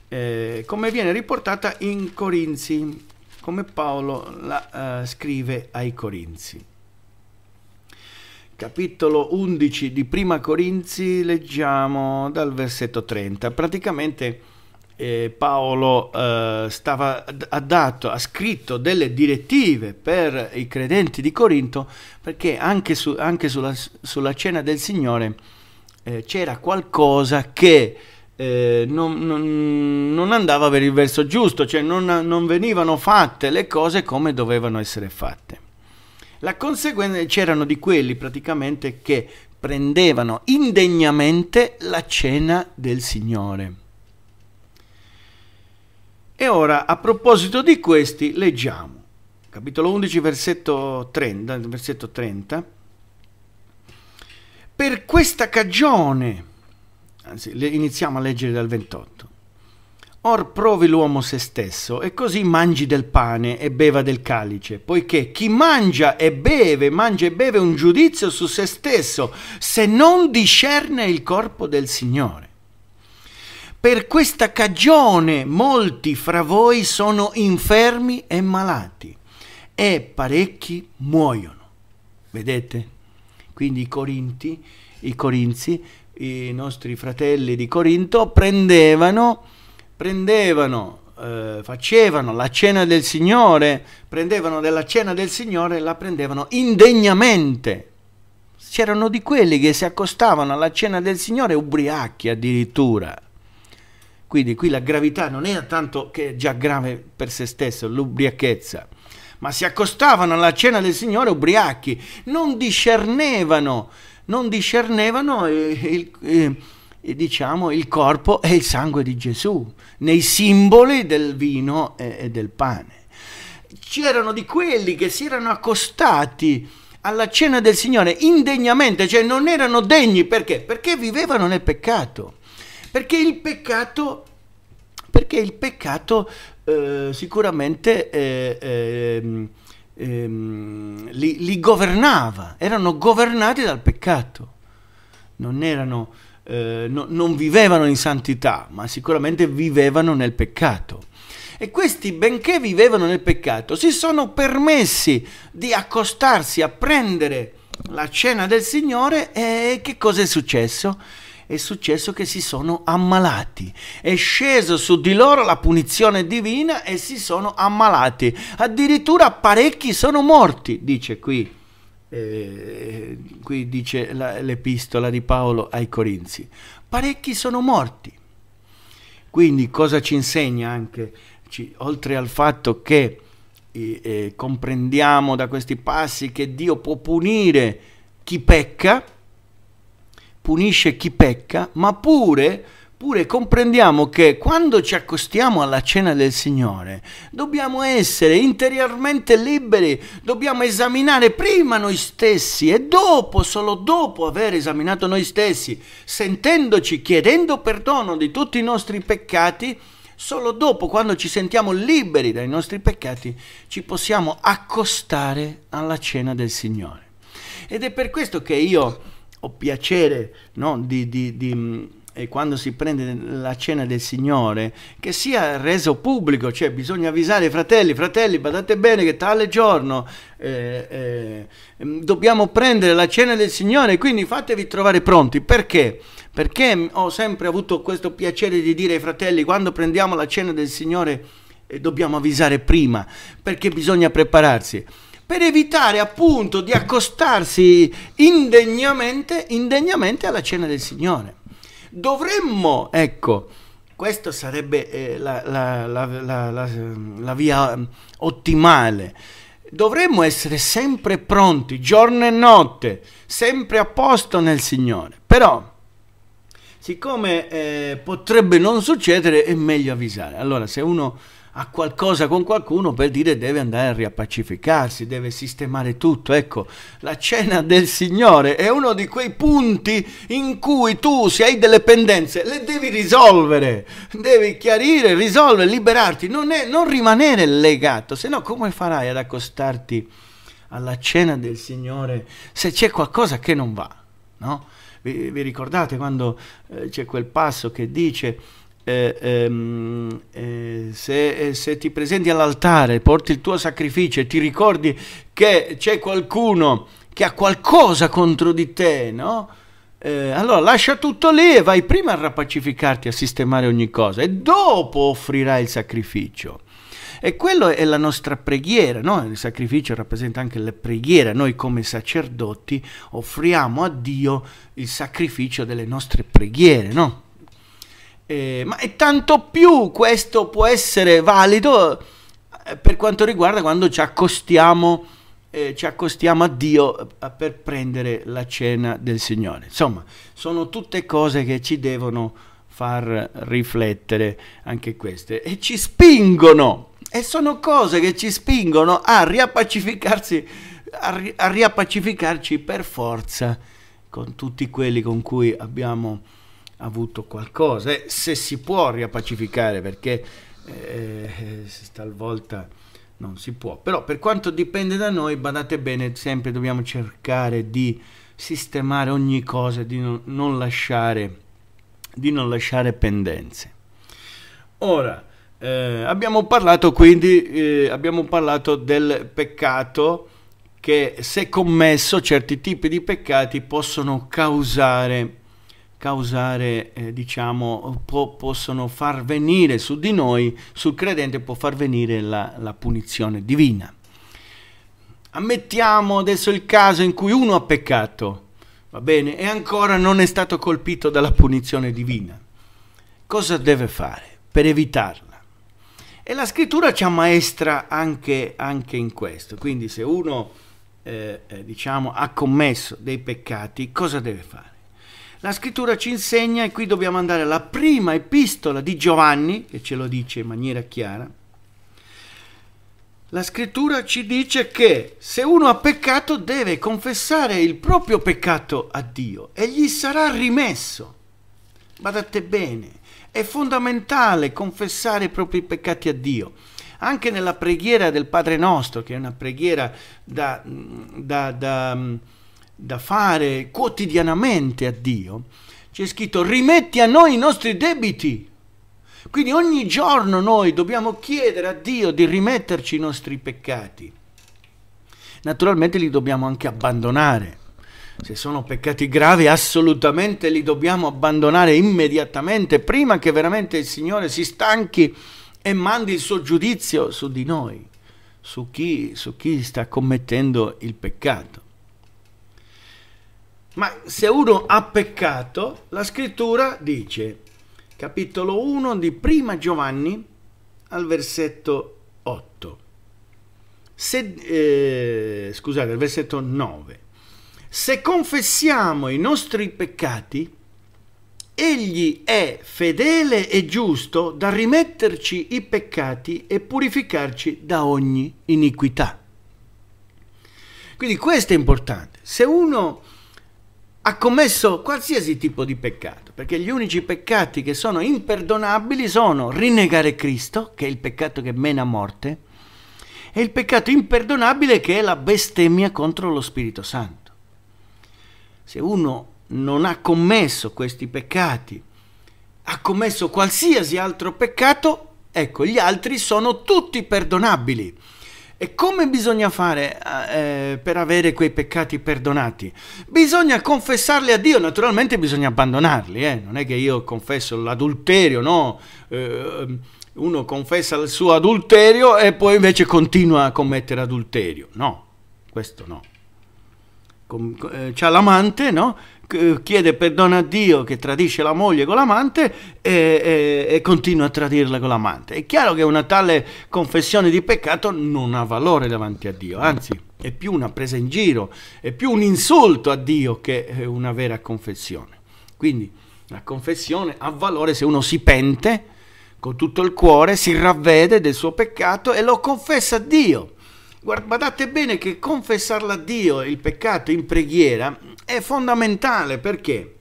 eh, come viene riportata in Corinzi, come Paolo la eh, scrive ai Corinzi. Capitolo 11 di Prima Corinzi leggiamo dal versetto 30. Praticamente eh, Paolo eh, stava, ha, dato, ha scritto delle direttive per i credenti di Corinto perché anche, su, anche sulla, sulla, cena del Signore eh, c'era qualcosa che eh, non, non, non, andava per il verso giusto, cioè non, non venivano fatte le cose come dovevano essere fatte. La conseguenza c'erano di quelli praticamente che prendevano indegnamente la cena del Signore. E ora, a proposito di questi, leggiamo, capitolo 11, versetto 30, versetto 30 per questa cagione, anzi, iniziamo a leggere dal 28, Or provi l'uomo se stesso, e così mangi del pane e beva del calice, poiché chi mangia e beve, mangia e beve un giudizio su se stesso, se non discerne il corpo del Signore. Per questa cagione molti fra voi sono infermi e malati e parecchi muoiono. Vedete? Quindi i Corinti, i Corinzi, i nostri fratelli di Corinto prendevano, prendevano eh, facevano la cena del Signore, prendevano della cena del Signore e la prendevano indegnamente. C'erano di quelli che si accostavano alla cena del Signore ubriachi addirittura. Quindi qui la gravità non era tanto che è già grave per se stesso, l'ubriachezza, ma si accostavano alla cena del Signore ubriachi, non discernevano, non discernevano eh, il, il, eh, il, eh, diciamo, il corpo e il sangue di Gesù nei simboli del vino e, e del pane. C'erano di quelli che si erano accostati alla cena del Signore indegnamente, cioè non erano degni perché? Perché vivevano nel peccato. Perché il peccato, perché il peccato eh, sicuramente eh, eh, li, li, governava, erano governati dal peccato, non, erano, eh, no, non vivevano in santità, ma sicuramente vivevano nel peccato. E questi, benché vivevano nel peccato, si sono permessi di accostarsi a prendere la cena del Signore e che cosa è successo? è successo che si sono ammalati. È sceso su di loro la punizione divina e si sono ammalati. Addirittura parecchi sono morti, dice qui. Eh, qui dice la, l'epistola di Paolo ai Corinzi. Parecchi sono morti. Quindi cosa ci insegna anche, ci, oltre al fatto che eh, comprendiamo da questi passi che Dio può punire chi pecca, punisce chi pecca, ma pure, pure comprendiamo che quando ci accostiamo alla cena del Signore dobbiamo essere interiormente liberi, dobbiamo esaminare prima noi stessi e dopo, solo dopo aver esaminato noi stessi, sentendoci, chiedendo perdono di tutti i nostri peccati, solo dopo, quando ci sentiamo liberi dai nostri peccati, ci possiamo accostare alla cena del Signore. Ed è per questo che io o piacere no? di, di, di mm, e eh, quando si prende la cena del Signore, che sia reso pubblico, cioè bisogna avvisare i fratelli, fratelli, badate bene che tale giorno eh, eh, mm, dobbiamo prendere la cena del Signore, quindi fatevi trovare pronti. Perché? Perché ho sempre avuto questo piacere di dire ai fratelli, quando prendiamo la cena del Signore eh, dobbiamo avvisare prima, perché bisogna prepararsi per evitare appunto di accostarsi indegnamente, indegnamente alla cena del Signore. Dovremmo, ecco, questa sarebbe eh, la, la, la, la via ottimale, dovremmo essere sempre pronti, giorno e notte, sempre a posto nel Signore. Però, siccome eh, potrebbe non succedere, è meglio avvisare. Allora, se uno a qualcosa con qualcuno per dire deve andare a riappacificarsi, deve sistemare tutto. Ecco, la cena del Signore è uno di quei punti in cui tu se hai delle pendenze le devi risolvere, devi chiarire, risolvere, liberarti, non, è, non rimanere legato, se no come farai ad accostarti alla cena del Signore se c'è qualcosa che non va? No? Vi, vi ricordate quando eh, c'è quel passo che dice eh, ehm, eh, se, eh, se, ti presenti all'altare, porti il tuo sacrificio e ti ricordi che c'è qualcuno che ha qualcosa contro di te, no? Eh, allora lascia tutto lì e vai prima a rapacificarti, a sistemare ogni cosa e dopo offrirai il sacrificio. E quella è la nostra preghiera, no? il sacrificio rappresenta anche la preghiera, noi come sacerdoti offriamo a Dio il sacrificio delle nostre preghiere, no? Eh, ma è tanto più questo può essere valido eh, per quanto riguarda quando ci accostiamo, eh, ci accostiamo a Dio eh, per prendere la cena del Signore. Insomma, sono tutte cose che ci devono far riflettere anche queste e ci spingono e sono cose che ci spingono a riappacificarsi a, ri- a riappacificarci per forza con tutti quelli con cui abbiamo avuto qualcosa. Eh, se si può riappacificare, perché eh, eh talvolta non si può. Però per quanto dipende da noi, badate bene, sempre dobbiamo cercare di sistemare ogni cosa, di non, non lasciare, di non lasciare pendenze. Ora, eh, abbiamo parlato quindi eh, abbiamo parlato del peccato che se commesso certi tipi di peccati possono causare causare, eh, diciamo, po- possono far venire su di noi, sul credente può far venire la, la punizione divina. Ammettiamo adesso il caso in cui uno ha peccato, va bene, e ancora non è stato colpito dalla punizione divina. Cosa deve fare per evitarla? E la scrittura ci ammaestra anche, anche in questo. Quindi se uno, eh, eh diciamo, ha commesso dei peccati, cosa deve fare? la scrittura ci insegna, e qui dobbiamo andare alla prima epistola di Giovanni, che ce lo dice in maniera chiara, la scrittura ci dice che se uno ha peccato deve confessare il proprio peccato a Dio e gli sarà rimesso. Badate bene, è fondamentale confessare i propri peccati a Dio. Anche nella preghiera del Padre nostro, che è una preghiera da, da, da da fare quotidianamente a Dio, c'è scritto rimetti a noi i nostri debiti. Quindi ogni giorno noi dobbiamo chiedere a Dio di rimetterci i nostri peccati. Naturalmente li dobbiamo anche abbandonare. Se sono peccati gravi assolutamente li dobbiamo abbandonare immediatamente prima che veramente il Signore si stanchi e mandi il suo giudizio su di noi, su chi, su chi sta commettendo il peccato. Ma se uno ha peccato, la scrittura dice, capitolo 1 di Prima Giovanni al versetto 8. Se, eh, scusate, al versetto 9. Se confessiamo i nostri peccati, egli è fedele e giusto da rimetterci i peccati e purificarci da ogni iniquità. Quindi questo è importante. Se uno ha commesso qualsiasi tipo di peccato, perché gli unici peccati che sono imperdonabili sono rinnegare Cristo, che è il peccato che mena a morte, e il peccato imperdonabile che è la bestemmia contro lo Spirito Santo. Se uno non ha commesso questi peccati, ha commesso qualsiasi altro peccato, ecco, gli altri sono tutti perdonabili. E come bisogna fare eh, eh, per avere quei peccati perdonati? Bisogna confessarli a Dio, naturalmente bisogna abbandonarli, eh? non è che io confesso l'adulterio, no? Eh, uno confessa il suo adulterio e poi invece continua a commettere adulterio, no, questo no. Com- eh, c'ha l'amante, no? chiede perdono a Dio che tradisce la moglie con l'amante e, e, e, continua a tradirla con l'amante. È chiaro che una tale confessione di peccato non ha valore davanti a Dio, anzi è più una presa in giro, è più un insulto a Dio che eh, una vera confessione. Quindi la confessione ha valore se uno si pente con tutto il cuore, si ravvede del suo peccato e lo confessa a Dio. Guardate bene che confessarla a Dio il peccato in preghiera è fondamentale perché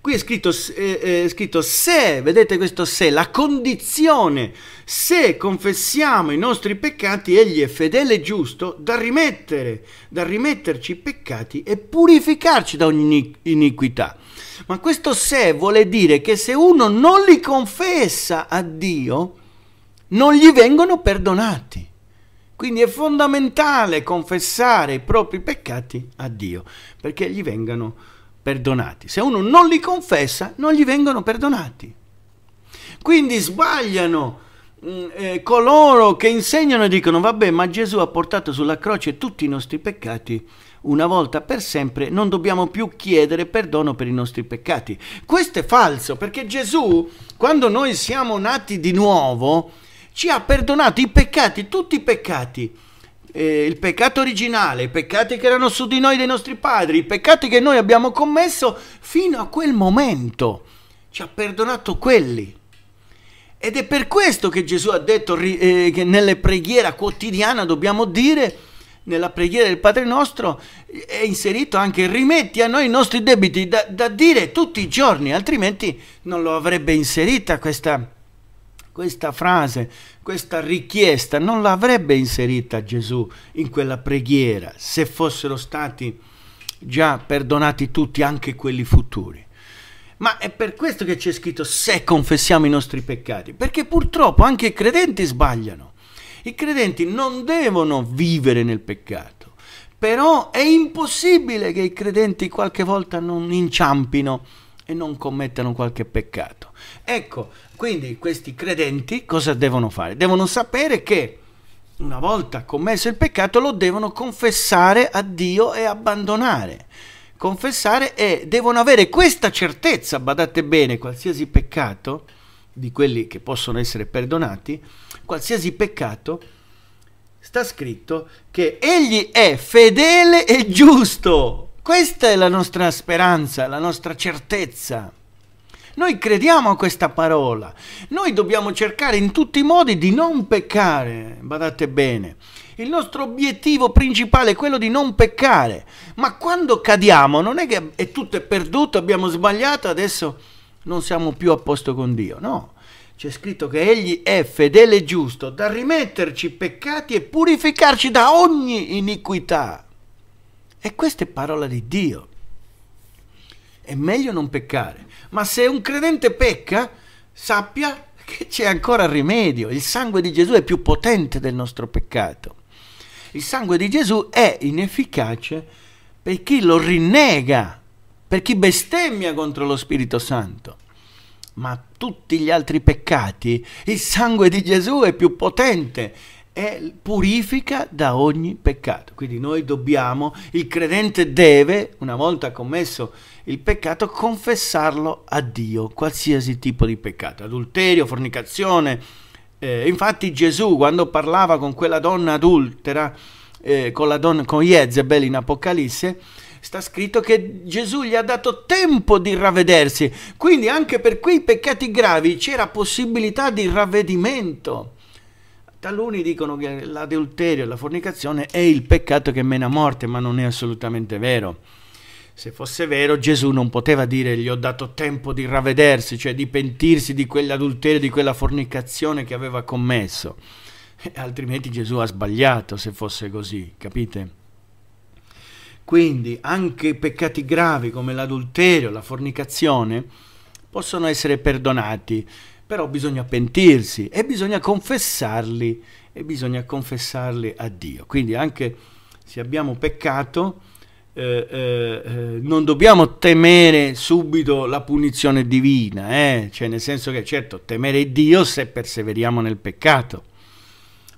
qui è scritto, eh, è eh, scritto se, vedete questo se, la condizione, se confessiamo i nostri peccati, egli è fedele e giusto da rimettere, da rimetterci i peccati e purificarci da ogni iniquità. Ma questo se vuole dire che se uno non li confessa a Dio, non gli vengono perdonati. Quindi è fondamentale confessare i propri peccati a Dio perché gli vengano perdonati. Se uno non li confessa, non gli vengono perdonati. Quindi sbagliano mm, eh, coloro che insegnano e dicono vabbè ma Gesù ha portato sulla croce tutti i nostri peccati una volta per sempre non dobbiamo più chiedere perdono per i nostri peccati questo è falso perché Gesù quando noi siamo nati di nuovo ci ha perdonato i peccati, tutti i peccati. Eh, il peccato originale, i peccati che erano su di noi dei nostri padri, i peccati che noi abbiamo commesso fino a quel momento. Ci ha perdonato quelli. Ed è per questo che Gesù ha detto eh, che nella preghiera quotidiana dobbiamo dire, nella preghiera del Padre nostro, è inserito anche rimetti a noi i nostri debiti, da, da dire tutti i giorni, altrimenti non lo avrebbe inserita questa questa frase, questa richiesta non l'avrebbe inserita Gesù in quella preghiera se fossero stati già perdonati tutti, anche quelli futuri. Ma è per questo che c'è scritto se confessiamo i nostri peccati, perché purtroppo anche i credenti sbagliano. I credenti non devono vivere nel peccato, però è impossibile che i credenti qualche volta non inciampino e non commettano qualche peccato. Ecco, quindi questi credenti cosa devono fare? Devono sapere che una volta commesso il peccato lo devono confessare a Dio e abbandonare. Confessare e devono avere questa certezza, badate bene, qualsiasi peccato di quelli che possono essere perdonati, qualsiasi peccato sta scritto che egli è fedele e giusto. Questa è la nostra speranza, la nostra certezza. Noi crediamo a questa parola. Noi dobbiamo cercare in tutti i modi di non peccare, badate bene. Il nostro obiettivo principale è quello di non peccare. Ma quando cadiamo non è che è tutto è perduto, abbiamo sbagliato, adesso non siamo più a posto con Dio. No, c'è scritto che Egli è fedele e giusto da rimetterci peccati e purificarci da ogni iniquità. E questa è parola di Dio è meglio non peccare. Ma se un credente pecca, sappia che c'è ancora rimedio. Il sangue di Gesù è più potente del nostro peccato. Il sangue di Gesù è inefficace per chi lo rinnega, per chi bestemmia contro lo Spirito Santo. Ma tutti gli altri peccati, il sangue di Gesù è più potente e purifica da ogni peccato. Quindi noi dobbiamo, il credente deve, una volta commesso il peccato, confessarlo a Dio, qualsiasi tipo di peccato, adulterio, fornicazione. Eh, infatti Gesù quando parlava con quella donna adultera, eh, con, la donna, con Jezebel in Apocalisse, sta scritto che Gesù gli ha dato tempo di ravvedersi, quindi anche per quei peccati gravi c'era possibilità di ravvedimento. Taluni dicono che l'adulterio e la fornicazione è il peccato che mena a morte, ma non è assolutamente vero. Se fosse vero, Gesù non poteva dire gli ho dato tempo di ravvedersi, cioè di pentirsi di quell'adulterio, di quella fornicazione che aveva commesso. Eh, altrimenti Gesù ha sbagliato se fosse così, capite? Quindi anche peccati gravi come l'adulterio, la fornicazione, possono essere perdonati, però bisogna pentirsi e bisogna confessarli e bisogna confessarli a Dio. Quindi anche se abbiamo peccato, eh, eh, eh, non dobbiamo temere subito la punizione divina, eh? cioè nel senso che certo temere Dio se perseveriamo nel peccato,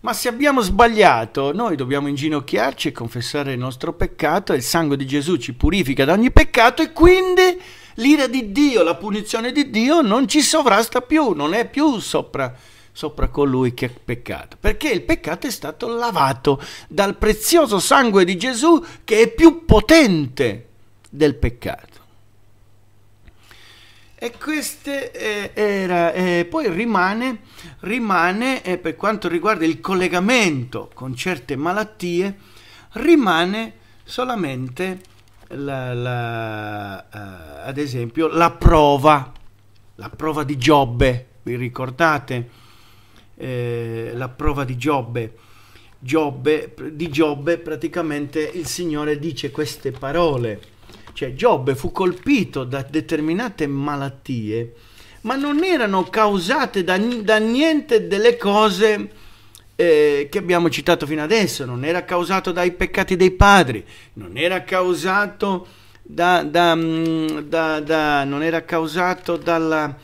ma se abbiamo sbagliato noi dobbiamo inginocchiarci e confessare il nostro peccato e il sangue di Gesù ci purifica da ogni peccato e quindi l'ira di Dio, la punizione di Dio non ci sovrasta più, non è più sopra sopra colui che ha peccato, perché il peccato è stato lavato dal prezioso sangue di Gesù che è più potente del peccato. E questo eh, era, eh, poi rimane, rimane eh, per quanto riguarda il collegamento con certe malattie, rimane solamente la, la, uh, ad esempio la prova, la prova di Giobbe, vi ricordate? Eh, la prova di Giobbe. Giobbe. Di Giobbe praticamente il Signore dice queste parole, cioè Giobbe fu colpito da determinate malattie, ma non erano causate da, da niente delle cose eh, che abbiamo citato fino adesso, non era causato dai peccati dei padri, non era causato... Da, da, mm, da, da, non era causato dalla,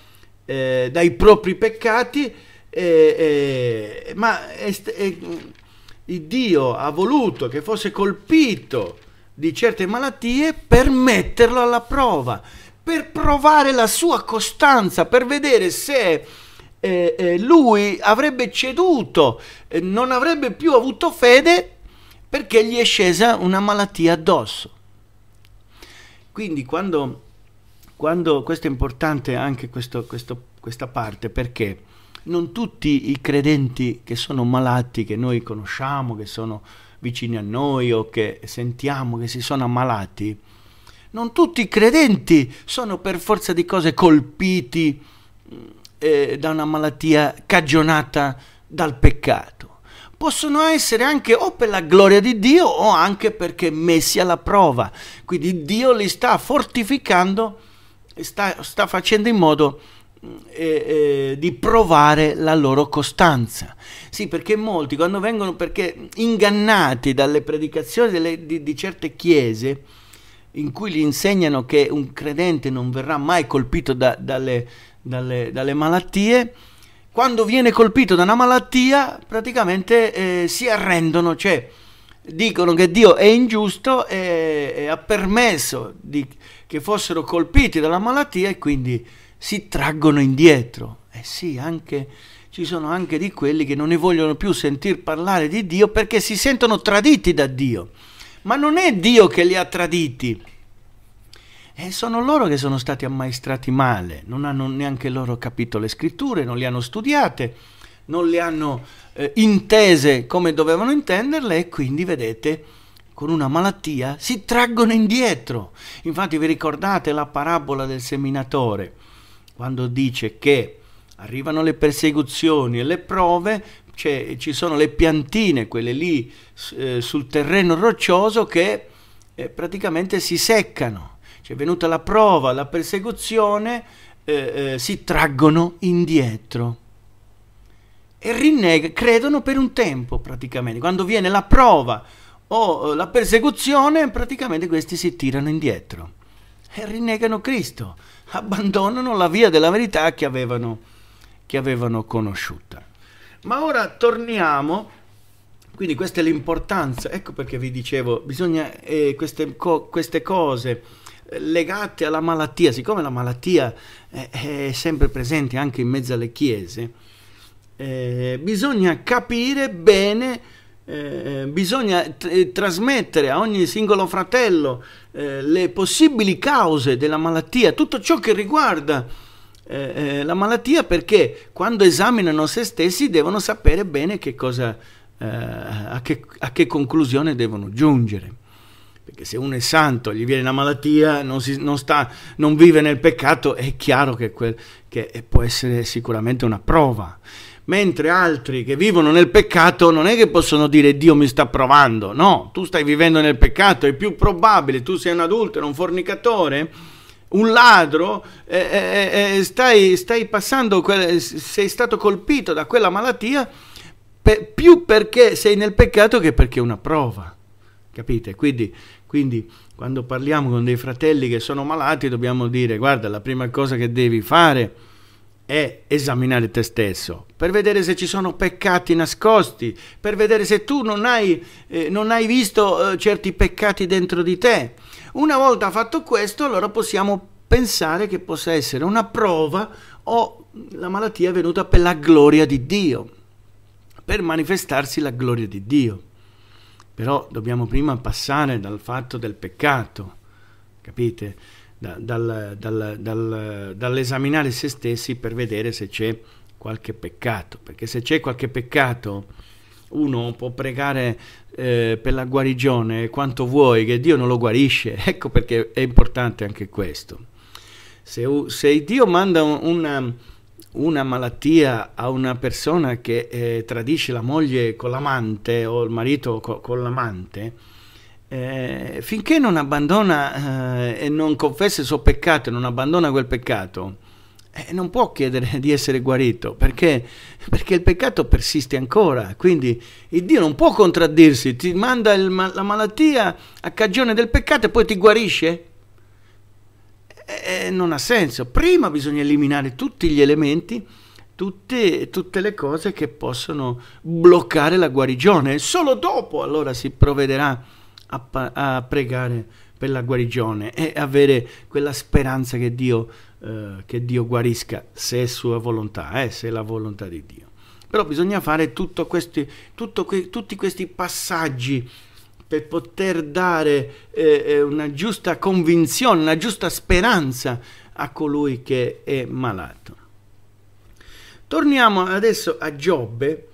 eh, dai propri peccati, e, e, ma è, è, Dio ha voluto che fosse colpito di certe malattie per metterlo alla prova, per provare la sua costanza, per vedere se eh, eh, lui avrebbe ceduto, eh, non avrebbe più avuto fede perché gli è scesa una malattia addosso. Quindi quando, quando questo è importante anche questo, questo, questa parte perché non tutti i credenti che sono malati, che noi conosciamo, che sono vicini a noi o che sentiamo che si sono ammalati, non tutti i credenti sono per forza di cose colpiti eh, eh da una malattia cagionata dal peccato. Possono essere anche o per la gloria di Dio o anche perché messi alla prova. Quindi Dio li sta fortificando, sta, sta facendo in modo che eh, eh, di provare la loro costanza. Sì, perché molti quando vengono ingannati dalle predicazioni delle, di, di, certe chiese in cui gli insegnano che un credente non verrà mai colpito da, dalle, dalle, dalle, malattie, quando viene colpito da una malattia praticamente eh, si arrendono, cioè dicono che Dio è ingiusto e, e ha permesso di, che fossero colpiti dalla malattia e quindi si traggono indietro. Eh sì, anche, ci sono anche di quelli che non ne vogliono più sentir parlare di Dio perché si sentono traditi da Dio. Ma non è Dio che li ha traditi. E eh, sono loro che sono stati ammaestrati male, non hanno neanche loro capito le scritture, non le hanno studiate, non le hanno eh, intese come dovevano intenderle e quindi vedete con una malattia si traggono indietro. Infatti vi ricordate la parabola del seminatore? quando dice che arrivano le persecuzioni e le prove, cioè, ci sono le piantine, quelle lì eh, sul terreno roccioso che eh, praticamente si seccano. C'è venuta la prova, la persecuzione, eh, eh si traggono indietro e rinnegano, credono per un tempo praticamente. Quando viene la prova o eh, la persecuzione, praticamente questi si tirano indietro e rinnegano Cristo abbandonano la via della verità che avevano, che avevano conosciuta. Ma ora torniamo, quindi questa è l'importanza, ecco perché vi dicevo, bisogna eh, queste, co- queste cose eh, legate alla malattia, siccome la malattia eh, è sempre presente anche in mezzo alle chiese, eh, bisogna capire bene eh, bisogna t- eh, trasmettere a ogni singolo fratello eh, le possibili cause della malattia, tutto ciò che riguarda eh, eh la malattia, perché quando esaminano se stessi devono sapere bene che cosa, eh, a che, a, che, conclusione devono giungere. Perché se uno è santo, gli viene la malattia, non, si, non, sta, non vive nel peccato, è chiaro che, quel, che può essere sicuramente una prova mentre altri che vivono nel peccato non è che possono dire Dio mi sta provando, no, tu stai vivendo nel peccato, è più probabile, tu sei un adultero, un fornicatore, un ladro, eh, eh, stai, stai, passando, sei stato colpito da quella malattia per, più perché sei nel peccato che perché è una prova, capite? Quindi, quindi quando parliamo con dei fratelli che sono malati dobbiamo dire guarda la prima cosa che devi fare è è esaminare te stesso, per vedere se ci sono peccati nascosti, per vedere se tu non hai, eh, non hai visto eh, certi peccati dentro di te. Una volta fatto questo, allora possiamo pensare che possa essere una prova o la malattia è venuta per la gloria di Dio, per manifestarsi la gloria di Dio. Però dobbiamo prima passare dal fatto del peccato, capite? da, dal, dal, dal, dall'esaminare se stessi per vedere se c'è qualche peccato, perché se c'è qualche peccato uno può pregare eh, per la guarigione quanto vuoi, che Dio non lo guarisce, ecco perché è importante anche questo. Se, se Dio manda una, una, malattia a una persona che eh, tradisce la moglie con l'amante o il marito co, con l'amante, eh, finché non abbandona eh, e non confessa il suo peccato e non abbandona quel peccato, eh, non può chiedere di essere guarito perché, perché il peccato persiste ancora. Quindi Dio non può contraddirsi, ti manda il, la malattia a cagione del peccato e poi ti guarisce. Eh, eh, non ha senso. Prima bisogna eliminare tutti gli elementi. Tutte, tutte, le cose che possono bloccare la guarigione. Solo dopo allora si provvederà a, a pregare per la guarigione e avere quella speranza che Dio, eh, che Dio guarisca se è sua volontà, eh, se è la volontà di Dio. Però bisogna fare questi, que, tutti questi passaggi per poter dare eh, eh, una giusta convinzione, una giusta speranza a colui che è malato. Torniamo adesso a Giobbe.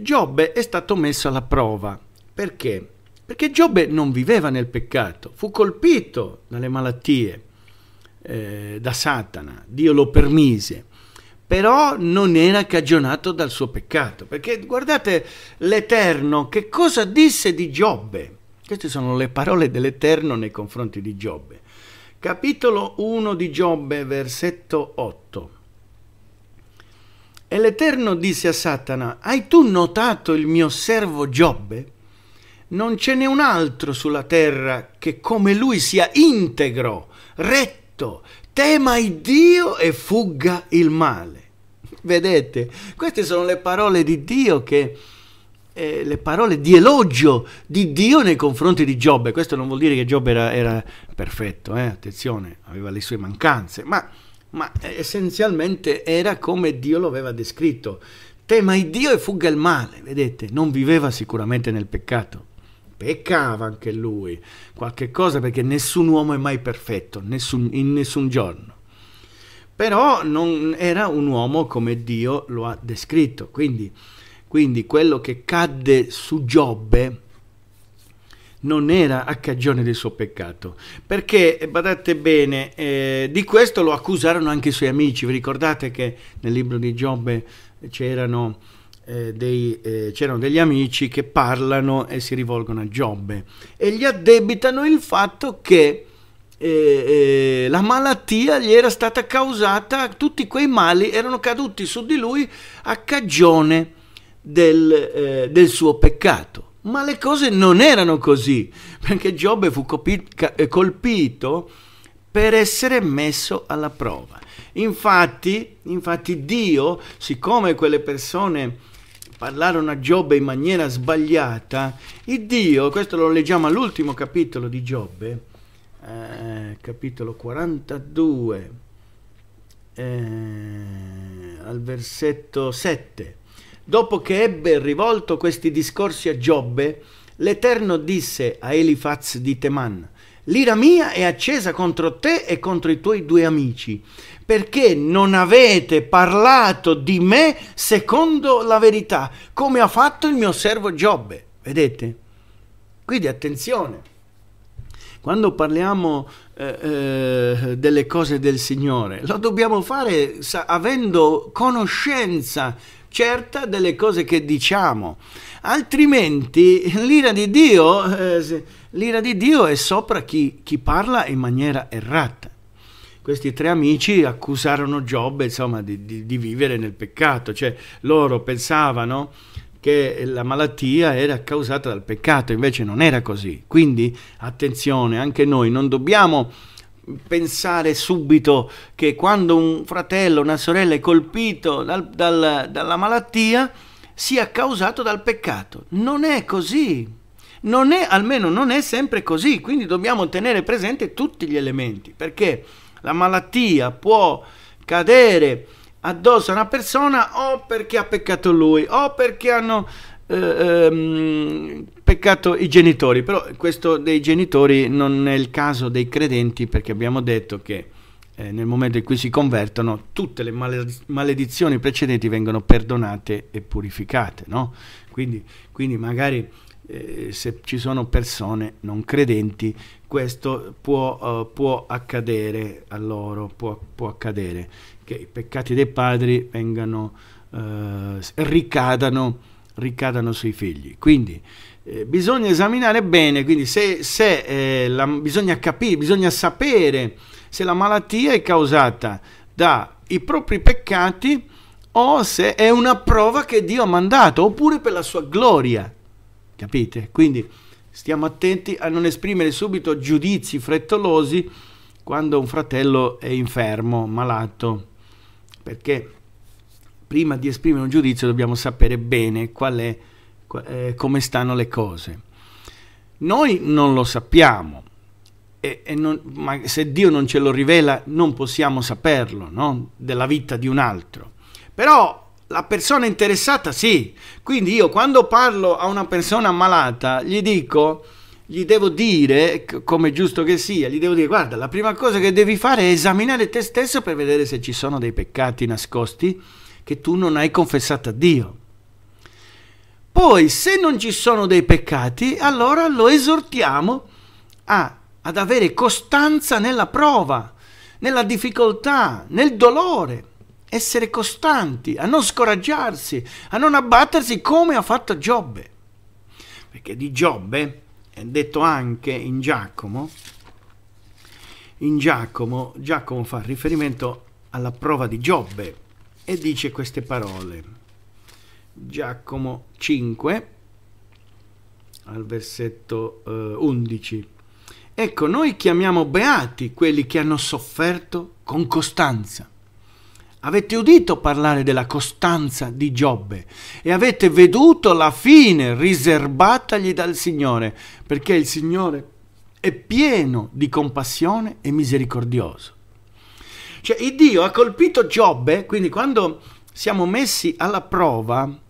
Giobbe è stato messo alla prova perché? Perché Giobbe non viveva nel peccato, fu colpito dalle malattie, eh, da Satana, Dio lo permise, però non era cagionato dal suo peccato. Perché guardate l'Eterno, che cosa disse di Giobbe? Queste sono le parole dell'Eterno nei confronti di Giobbe. Capitolo 1 di Giobbe, versetto 8. E l'Eterno disse a Satana, hai tu notato il mio servo Giobbe? non ce n'è un altro sulla terra che come lui sia integro, retto, tema il Dio e fugga il male. Vedete, queste sono le parole di Dio che eh, le parole di elogio di Dio nei confronti di Giobbe. Questo non vuol dire che Giobbe era, era perfetto, eh? attenzione, aveva le sue mancanze, ma, ma eh, essenzialmente era come Dio lo aveva descritto tema il Dio e fugga il male, vedete, non viveva sicuramente nel peccato peccava anche lui, qualche cosa perché nessun uomo è mai perfetto, nessun, in nessun giorno. Però non era un uomo come Dio lo ha descritto, quindi, quindi quello che cadde su Giobbe non era a cagione del suo peccato, perché badate bene, eh, di questo lo accusarono anche i suoi amici, vi ricordate che nel libro di Giobbe c'erano eh, dei, eh, c'erano degli amici che parlano e si rivolgono a Giobbe e gli addebitano il fatto che eh, eh la malattia gli era stata causata, tutti quei mali erano caduti su di lui a cagione del, eh, del suo peccato. Ma le cose non erano così, perché Giobbe fu copi- eh, colpito per essere messo alla prova. Infatti, infatti Dio, siccome quelle persone parlarono a Giobbe in maniera sbagliata, il Dio, questo lo leggiamo all'ultimo capitolo di Giobbe, eh, capitolo 42, eh, al versetto 7. Dopo che ebbe rivolto questi discorsi a Giobbe, l'Eterno disse a Elifaz di Teman, l'ira mia è accesa contro te e contro i tuoi due amici, perché non avete parlato di me secondo la verità, come ha fatto il mio servo Giobbe. Vedete? Quindi attenzione, quando parliamo eh, eh, delle cose del Signore, lo dobbiamo fare sa- avendo conoscenza certa delle cose che diciamo, altrimenti l'ira di Dio, eh, l'ira di Dio è sopra chi, chi parla in maniera errata questi tre amici accusarono Giobbe insomma, di, di, di, vivere nel peccato, cioè loro pensavano che la malattia era causata dal peccato, invece non era così. Quindi attenzione, anche noi non dobbiamo pensare subito che quando un fratello, una sorella è colpito dal, dal, dalla malattia sia causato dal peccato. Non è così. Non è, almeno non è sempre così, quindi dobbiamo tenere presente tutti gli elementi, perché la malattia può cadere addosso a una persona o perché ha peccato lui, o perché hanno eh, ehm, Peccato i genitori, però questo dei genitori non è il caso dei credenti perché abbiamo detto che eh, nel momento in cui si convertono tutte le maledizioni precedenti vengono perdonate e purificate, no? quindi, quindi magari eh, se ci sono persone non credenti, questo può, uh, può accadere a loro, può, può, accadere che i peccati dei padri vengano, uh, ricadano, ricadano sui figli. Quindi eh, bisogna esaminare bene, quindi se, se eh, la, bisogna capire, bisogna sapere se la malattia è causata dai propri peccati o se è una prova che Dio ha mandato, oppure per la sua gloria. Capite? Quindi stiamo attenti a non esprimere subito giudizi frettolosi quando un fratello è infermo, malato, perché prima di esprimere un giudizio dobbiamo sapere bene qual è eh, come stanno le cose. Noi non lo sappiamo, e, e non, ma se Dio non ce lo rivela non possiamo saperlo, no? della vita di un altro. Però la persona interessata sì, quindi io quando parlo a una persona malata gli dico, gli devo dire, come giusto che sia, gli devo dire guarda, la prima cosa che devi fare è esaminare te stesso per vedere se ci sono dei peccati nascosti che tu non hai confessato a Dio. Poi se non ci sono dei peccati, allora lo esortiamo a, ad avere costanza nella prova, nella difficoltà, nel dolore, essere costanti, a non scoraggiarsi, a non abbattersi come ha fatto Giobbe. Perché di Giobbe, è detto anche in Giacomo, in Giacomo, Giacomo fa riferimento alla prova di Giobbe e dice queste parole. Giacomo 5 al versetto eh, 11. Ecco, noi chiamiamo beati quelli che hanno sofferto con costanza. Avete udito parlare della costanza di Giobbe e avete veduto la fine riservatagli dal Signore, perché il Signore è pieno di compassione e misericordioso. Cioè, il Dio ha colpito Giobbe, quindi quando siamo messi alla prova,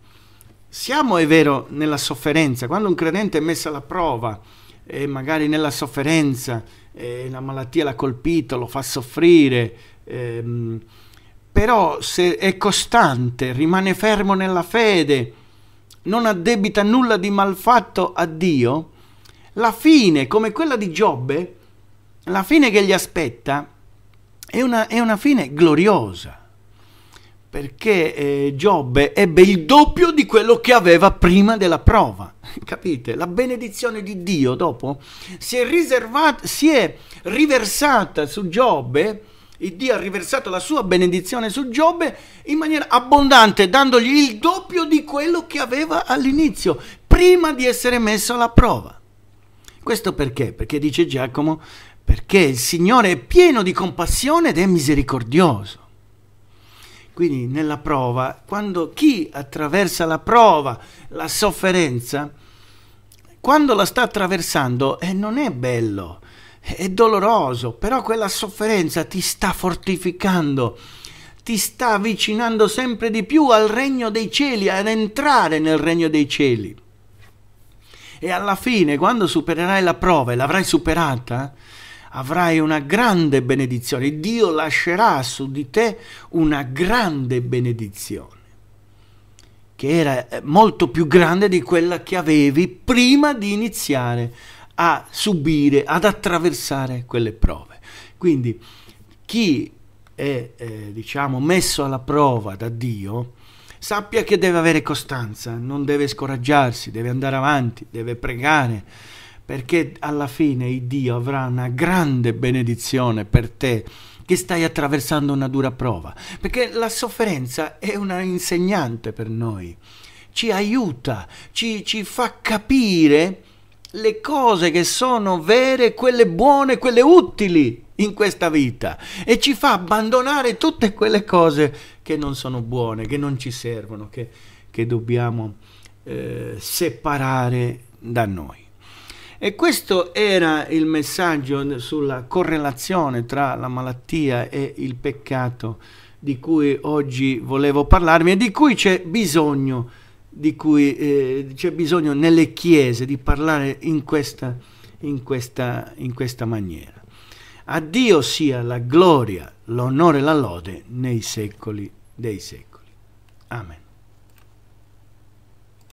siamo, è vero, nella sofferenza. Quando un credente è messo alla prova, e magari nella sofferenza, eh, la malattia l'ha colpito, lo fa soffrire, ehm, però se è costante, rimane fermo nella fede, non addebita nulla di malfatto a Dio, la fine, come quella di Giobbe, la fine che gli aspetta è una, è una fine gloriosa perché eh, Giobbe ebbe il doppio di quello che aveva prima della prova. Capite? La benedizione di Dio dopo si è, riservata, si è riversata su Giobbe, e Dio ha riversato la sua benedizione su Giobbe in maniera abbondante, dandogli il doppio di quello che aveva all'inizio, prima di essere messo alla prova. Questo perché? Perché dice Giacomo, perché il Signore è pieno di compassione ed è misericordioso. Quindi nella prova, quando chi attraversa la prova, la sofferenza, quando la sta attraversando eh, non è bello, è doloroso, però quella sofferenza ti sta fortificando, ti sta avvicinando sempre di più al regno dei cieli, ad entrare nel regno dei cieli. E alla fine, quando supererai la prova e l'avrai superata, avrai una grande benedizione, Dio lascerà su di te una grande benedizione, che era eh, molto più grande di quella che avevi prima di iniziare a subire, ad attraversare quelle prove. Quindi chi è eh, diciamo, messo alla prova da Dio, sappia che deve avere costanza, non deve scoraggiarsi, deve andare avanti, deve pregare, perché alla fine il Dio avrà una grande benedizione per te che stai attraversando una dura prova, perché la sofferenza è una insegnante per noi, ci aiuta, ci, ci fa capire le cose che sono vere, quelle buone, quelle utili in questa vita e ci fa abbandonare tutte quelle cose che non sono buone, che non ci servono, che, che dobbiamo eh, separare da noi. E questo era il messaggio sulla correlazione tra la malattia e il peccato di cui oggi volevo parlarmi e di cui c'è bisogno, cui, eh, c'è bisogno nelle chiese di parlare in questa, in, questa, in questa maniera. A Dio sia la gloria, l'onore e la lode nei secoli dei secoli. Amen.